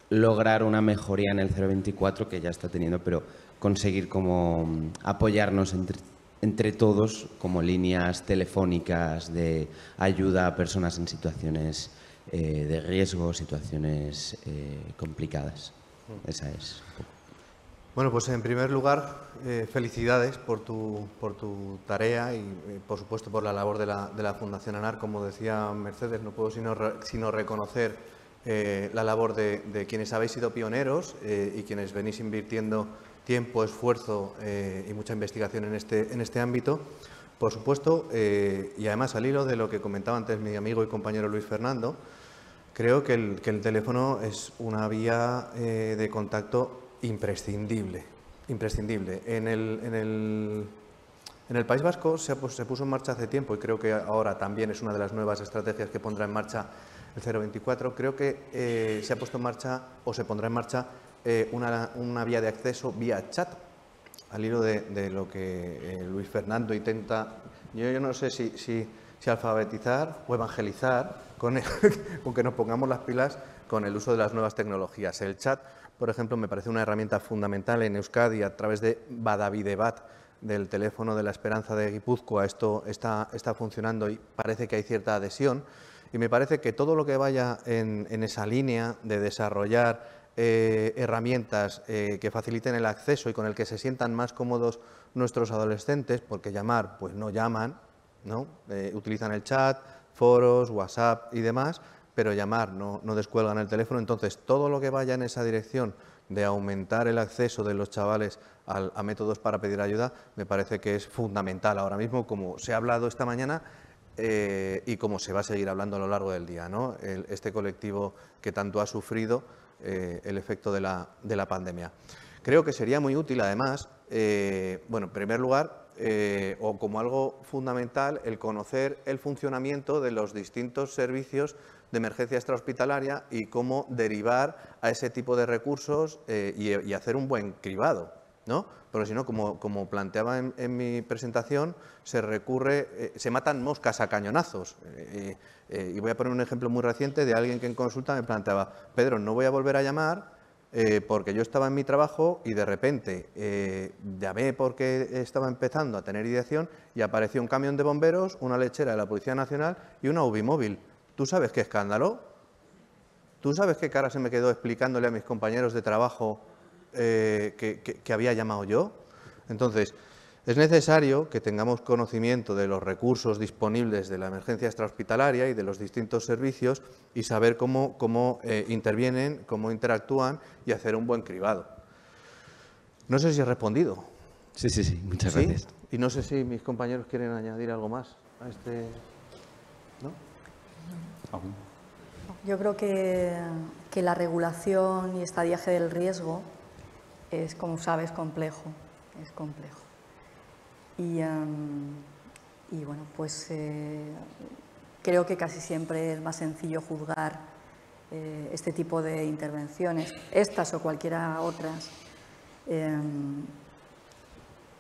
lograr una mejoría en el 024
que ya está teniendo, pero conseguir como mm, apoyarnos entre, entre todos como líneas telefónicas de ayuda a personas en situaciones eh, de riesgo, situaciones eh, complicadas. Mm. Esa es. Bueno, pues en primer lugar, eh, felicidades por tu, por tu tarea y, por supuesto, por la labor de la, de la, Fundación ANAR. Como decía Mercedes, no puedo sino, sino reconocer la labor de, quienes habéis sido pioneros y quienes venís invirtiendo tiempo, esfuerzo eh, y mucha investigación en este, en este ámbito. Por supuesto, eh, y además al hilo de lo que comentaba antes mi amigo y compañero Luis Fernando, creo que el, teléfono es una vía eh, de contacto imprescindible. imprescindible. En, el, en, el, País Vasco se, puso en marcha hace tiempo y creo que ahora también es una de las nuevas estrategias que pondrá en marcha el 024. Creo que se ha puesto en marcha o se pondrá en marcha eh, una, vía de acceso vía chat, al hilo de, lo que eh, Luis Fernando intenta, yo, no sé si, alfabetizar o evangelizar, con, que nos pongamos las pilas con el uso de las nuevas tecnologías. El chat, por ejemplo, me parece una herramienta fundamental en Euskadi a través de Badavidebat del teléfono de la esperanza de Guipúzcoa, esto está, funcionando y parece que hay cierta adhesión. Y me parece que todo lo que vaya en esa línea de desarrollar eh, herramientas eh, que faciliten el acceso y con el que se sientan más cómodos nuestros adolescentes, porque llamar, pues no llaman, ¿no? Eh, utilizan el chat, foros, WhatsApp y demás, pero llamar, no, descuelgan el teléfono. Entonces, todo lo que vaya en esa dirección de aumentar el acceso de los chavales a, métodos para pedir ayuda, me parece que es fundamental ahora mismo, como se ha hablado esta mañana, y como se va a seguir hablando a lo largo del día. ¿no? este colectivo que tanto ha sufrido eh, el efecto de la, de la, pandemia. Creo que sería muy útil, además, eh, bueno, en primer lugar, eh, o como algo fundamental, el conocer el funcionamiento de los distintos servicios de emergencia extrahospitalaria y cómo derivar a ese tipo de recursos y hacer un buen cribado pero si no, como, como planteaba en, mi presentación, se recurre, eh, se matan moscas a cañonazos. Eh, eh, y voy a poner un ejemplo muy reciente de alguien que en consulta me planteaba, Pedro, no voy a volver a llamar porque yo estaba en mi trabajo y de repente llamé porque estaba empezando a tener ideación y apareció un camión de bomberos, una lechera de la Policía Nacional y una ubimóvil. ¿Tú sabes qué escándalo? ¿Tú sabes qué cara se me quedó explicándole a mis compañeros de trabajo eh, que, había llamado yo. Entonces, es necesario que tengamos conocimiento de los recursos disponibles de la emergencia extrahospitalaria y de los distintos servicios y saber cómo, eh, intervienen, cómo interactúan y hacer un buen cribado. No sé si he respondido. Sí, sí, sí, muchas gracias. Y no sé si mis compañeros quieren añadir algo más a este.
¿No? Yo creo que, que la regulación y estadiaje del riesgo es, como sabes, complejo, es complejo. Y, y bueno, pues eh, creo que casi siempre es más sencillo juzgar eh, este tipo de intervenciones, estas o cualquiera otras, em,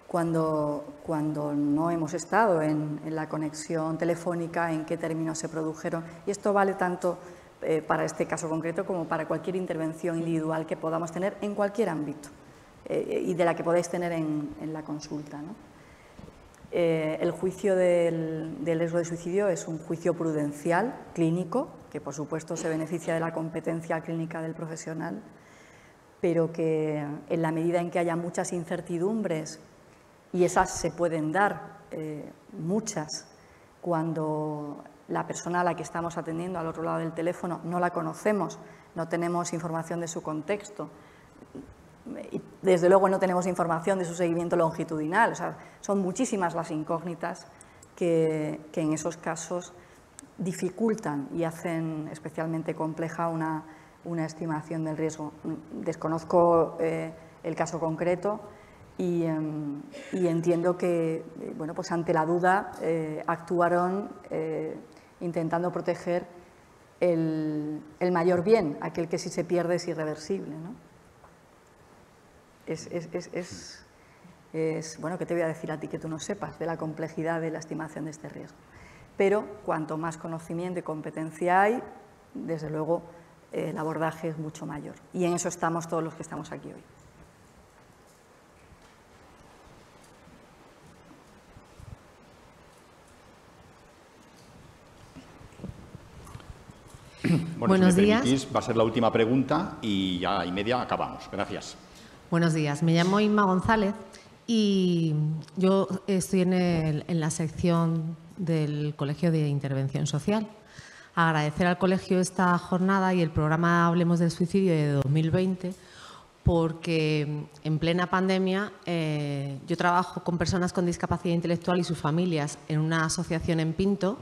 cuando, cuando no hemos estado en, en la conexión telefónica, en qué términos se produjeron. Y esto vale tanto eh, para este caso concreto como para cualquier intervención individual que podamos tener en cualquier ámbito eh, y de la que podáis tener en, la consulta. Eh, el juicio del, riesgo de suicidio es un juicio prudencial, clínico, que por supuesto se beneficia de la competencia clínica del profesional, pero que en la medida en que haya muchas incertidumbres, y esas se pueden dar muchas, cuando la persona a la que estamos atendiendo al otro lado del teléfono no la conocemos, no tenemos información de su contexto, y desde luego no tenemos información de su seguimiento longitudinal. son muchísimas las incógnitas que, en esos casos dificultan y hacen especialmente compleja una, estimación del riesgo. Desconozco eh, el caso concreto em, y, entiendo que bueno, pues ante la duda eh, actuaron eh, intentando proteger el, mayor bien, aquel que si se pierde es irreversible. Es, bueno, que te voy a decir a ti que tú no sepas de la complejidad de la estimación de este riesgo? Pero cuanto más conocimiento y competencia hay, desde luego el abordaje es mucho mayor. Y en eso estamos todos los que estamos aquí hoy.
Buenos días. va a ser la última pregunta y ya y media acabamos. Gracias.
Buenos días. Me llamo Inma González y yo estoy en, la sección del Colegio de Intervención Social. Agradecer al colegio esta jornada y el programa Hablemos del Suicidio de 2020 porque en plena pandemia eh, yo trabajo con personas con discapacidad intelectual y sus familias en una asociación en Pinto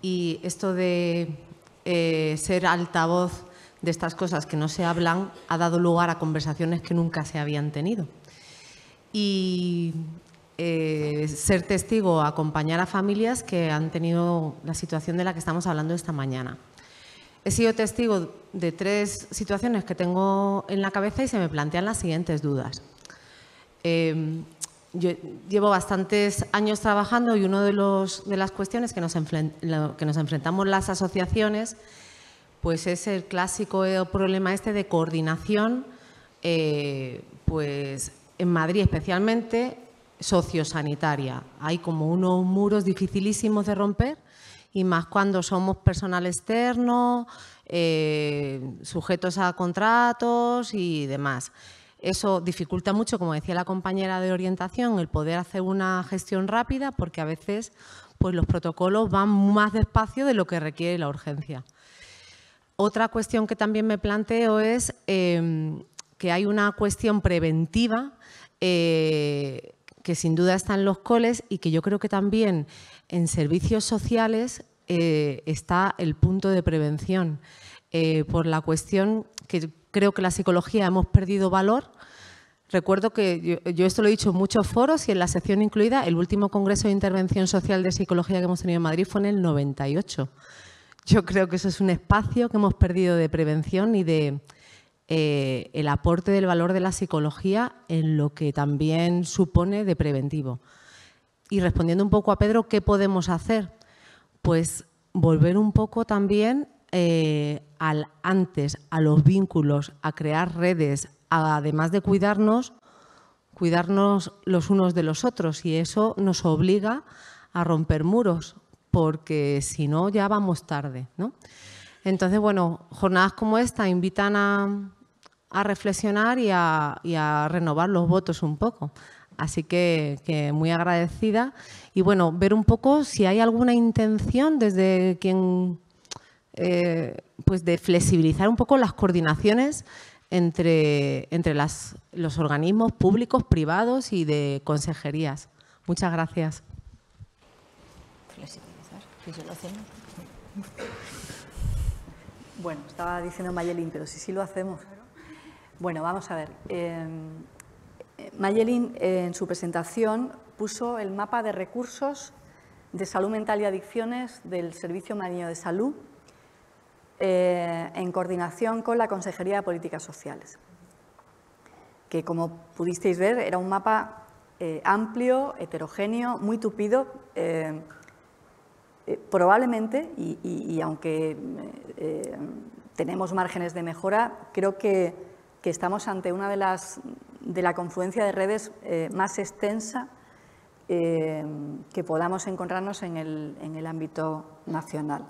y esto de eh, ser altavoz de estas cosas que no se hablan ha dado lugar a conversaciones que nunca se habían tenido. Y eh, ser testigo, acompañar a familias que han tenido la situación de la que estamos hablando esta mañana. He sido testigo de tres situaciones que tengo en la cabeza y se me plantean las siguientes dudas. Eh, yo llevo bastantes años trabajando y una de, los, de las cuestiones que nos, que nos enfrentamos las asociaciones pues es el clásico problema este de coordinación, eh, pues en Madrid especialmente, sociosanitaria. Hay como unos muros dificilísimos de romper y más cuando somos personal externo, eh, sujetos a contratos y demás. Eso dificulta mucho, como decía la compañera de orientación, el poder hacer una gestión rápida porque a veces pues, los protocolos van más despacio de lo que requiere la urgencia. Otra cuestión que también me planteo es em, que hay una cuestión preventiva eh, que sin duda está en los coles y que yo creo que también en servicios sociales eh, está el punto de prevención eh, por la cuestión que creo que la psicología hemos perdido valor. Recuerdo que yo, esto lo he dicho en muchos foros y en la sección incluida, el último Congreso de Intervención Social de Psicología que hemos tenido en Madrid fue en el 98. Yo creo que eso es un espacio que hemos perdido de prevención y de eh, el aporte del valor de la psicología en lo que también supone de preventivo. Y respondiendo un poco a Pedro, ¿qué podemos hacer? Pues volver un poco también eh, antes, a los vínculos, a crear redes, además de cuidarnos, cuidarnos los unos de los otros y eso nos obliga a romper muros, porque si no ya vamos tarde. ¿no? Entonces, bueno, jornadas como esta invitan a, reflexionar y a, renovar los votos un poco. Así que, que, muy agradecida. Y bueno, ver un poco si hay alguna intención desde quien eh, pues de flexibilizar un poco las coordinaciones entre, los organismos públicos, privados y de consejerías. Muchas gracias.
Bueno, estaba diciendo Mayelin, pero si sí lo hacemos. Bueno, vamos a ver. Eh, Mayelin en su presentación puso el mapa de recursos de salud mental y adicciones del Servicio Marino de Salud eh, en coordinación con la Consejería de Políticas Sociales, que como pudisteis ver era un mapa eh, amplio, heterogéneo, muy tupido, eh, probablemente, y, aunque tenemos márgenes de mejora, creo que, estamos ante una de las de la confluencia de redes más extensa que podamos encontrarnos en el ámbito nacional.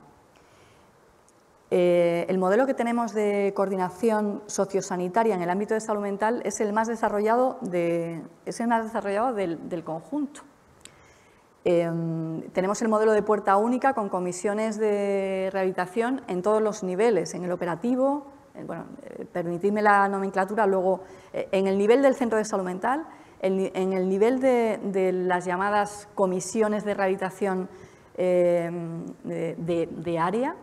Eh, el modelo que tenemos de coordinación sociosanitaria en el ámbito de salud mental es el más desarrollado, del, conjunto. Em, tenemos el modelo de puerta única con comisiones de rehabilitación en todos los niveles, en el operativo, eh, bueno, eh, permitidme la nomenclatura, luego en el nivel del centro de salud mental, en, el nivel de, las llamadas comisiones de rehabilitación em, de área,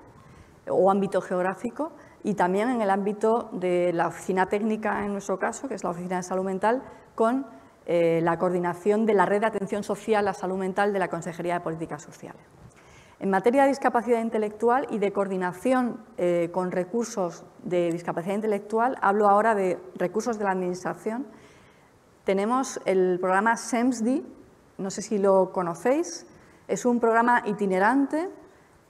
o ámbito geográfico y también en el ámbito de la oficina técnica, en nuestro caso, que es la oficina de salud mental, con eh, la coordinación de la red de atención social a salud mental de la Consejería de Políticas Sociales. En materia de discapacidad intelectual y de coordinación eh, con recursos de discapacidad intelectual, hablo ahora de recursos de la Administración, tenemos el programa SEMSDI, no sé si lo conocéis, es un programa itinerante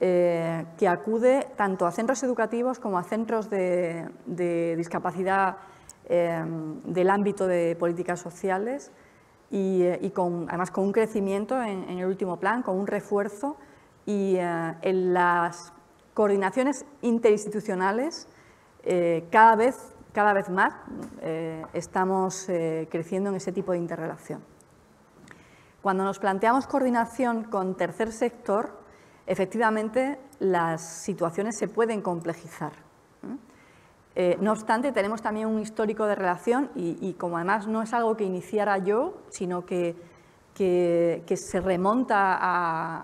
eh, que acude tanto a centros educativos como a centros de, discapacidad em, del ámbito de políticas sociales y, eh, además con un crecimiento en, en, el último plan, con un refuerzo y eh, en las coordinaciones interinstitucionales cada, vez, cada vez más estamos creciendo en ese tipo de interrelación. Cuando nos planteamos coordinación con tercer sector, efectivamente las situaciones se pueden complejizar. ¿eh? Eh, no obstante, tenemos también un histórico de relación y, como además no es algo que iniciara yo, sino que, que, se remonta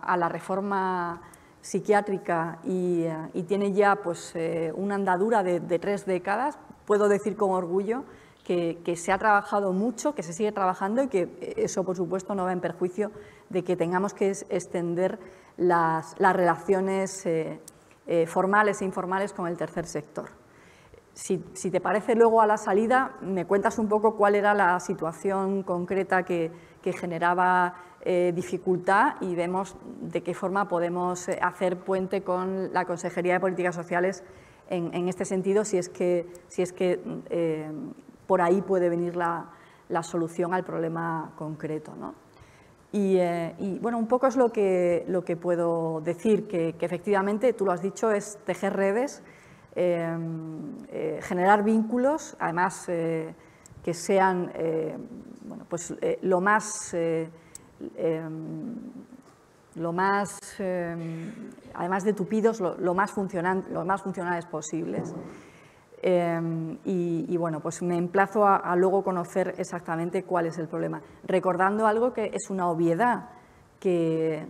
a, la reforma psiquiátrica y, eh, tiene ya pues, una andadura de, tres décadas, puedo decir con orgullo que, que se ha trabajado mucho, que se sigue trabajando y que eso, por supuesto, no va en perjuicio de que tengamos que extender las, relaciones eh, eh, formales e informales con el tercer sector. Si, te parece, luego a la salida me cuentas un poco cuál era la situación concreta que, generaba eh, dificultad y vemos de qué forma podemos hacer puente con la Consejería de Políticas Sociales en, este sentido, si es que, por ahí puede venir la, la solución al problema concreto. ¿no? Eh, y, bueno, un poco es lo que, puedo decir, que, efectivamente, tú lo has dicho, es tejer redes, eh, eh, generar vínculos, además que sean pues, lo más, em, lo em, además de tupidos, lo más funcionales posibles. Em, y, bueno, pues me emplazo a, luego conocer exactamente cuál es el problema. Recordando algo que es una obviedad, que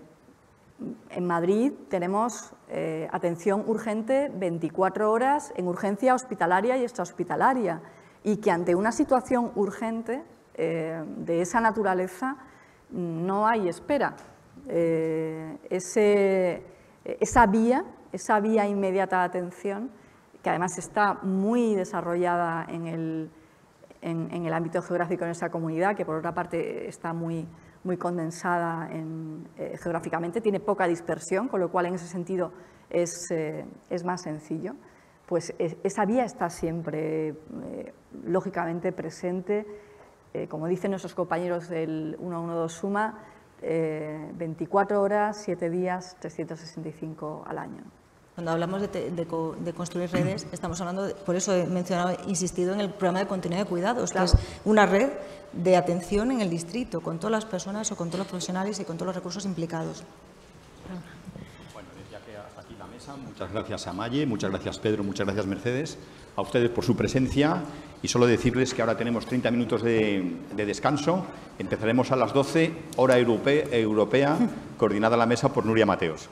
en Madrid tenemos eh, atención urgente 24 horas en urgencia hospitalaria y extrahospitalaria, y que ante una situación urgente eh, de esa naturaleza no hay espera. Eh, esa vía, esa vía inmediata de atención que además está muy desarrollada en el, ámbito geográfico en esa comunidad, que por otra parte está muy, condensada eh, geográficamente, tiene poca dispersión, con lo cual en ese sentido es, eh, más sencillo, pues esa vía está siempre eh, lógicamente presente. como dicen nuestros compañeros del 112 Suma, 24 horas, 7 días, 365 al año.
Cuando hablamos de, construir redes, estamos hablando, por eso he mencionado, insistido en el programa de continuidad de cuidados, que es una red de atención en el distrito, con todas las personas o con todos los profesionales y con todos los recursos implicados.
Bueno, ya que aquí la mesa, muchas gracias a Maye, muchas gracias Pedro, muchas gracias Mercedes, a ustedes por su presencia y solo decirles que ahora tenemos 30 minutos de, descanso. Empezaremos a las 12, hora europea, coordinada la
mesa por Nuria Mateos.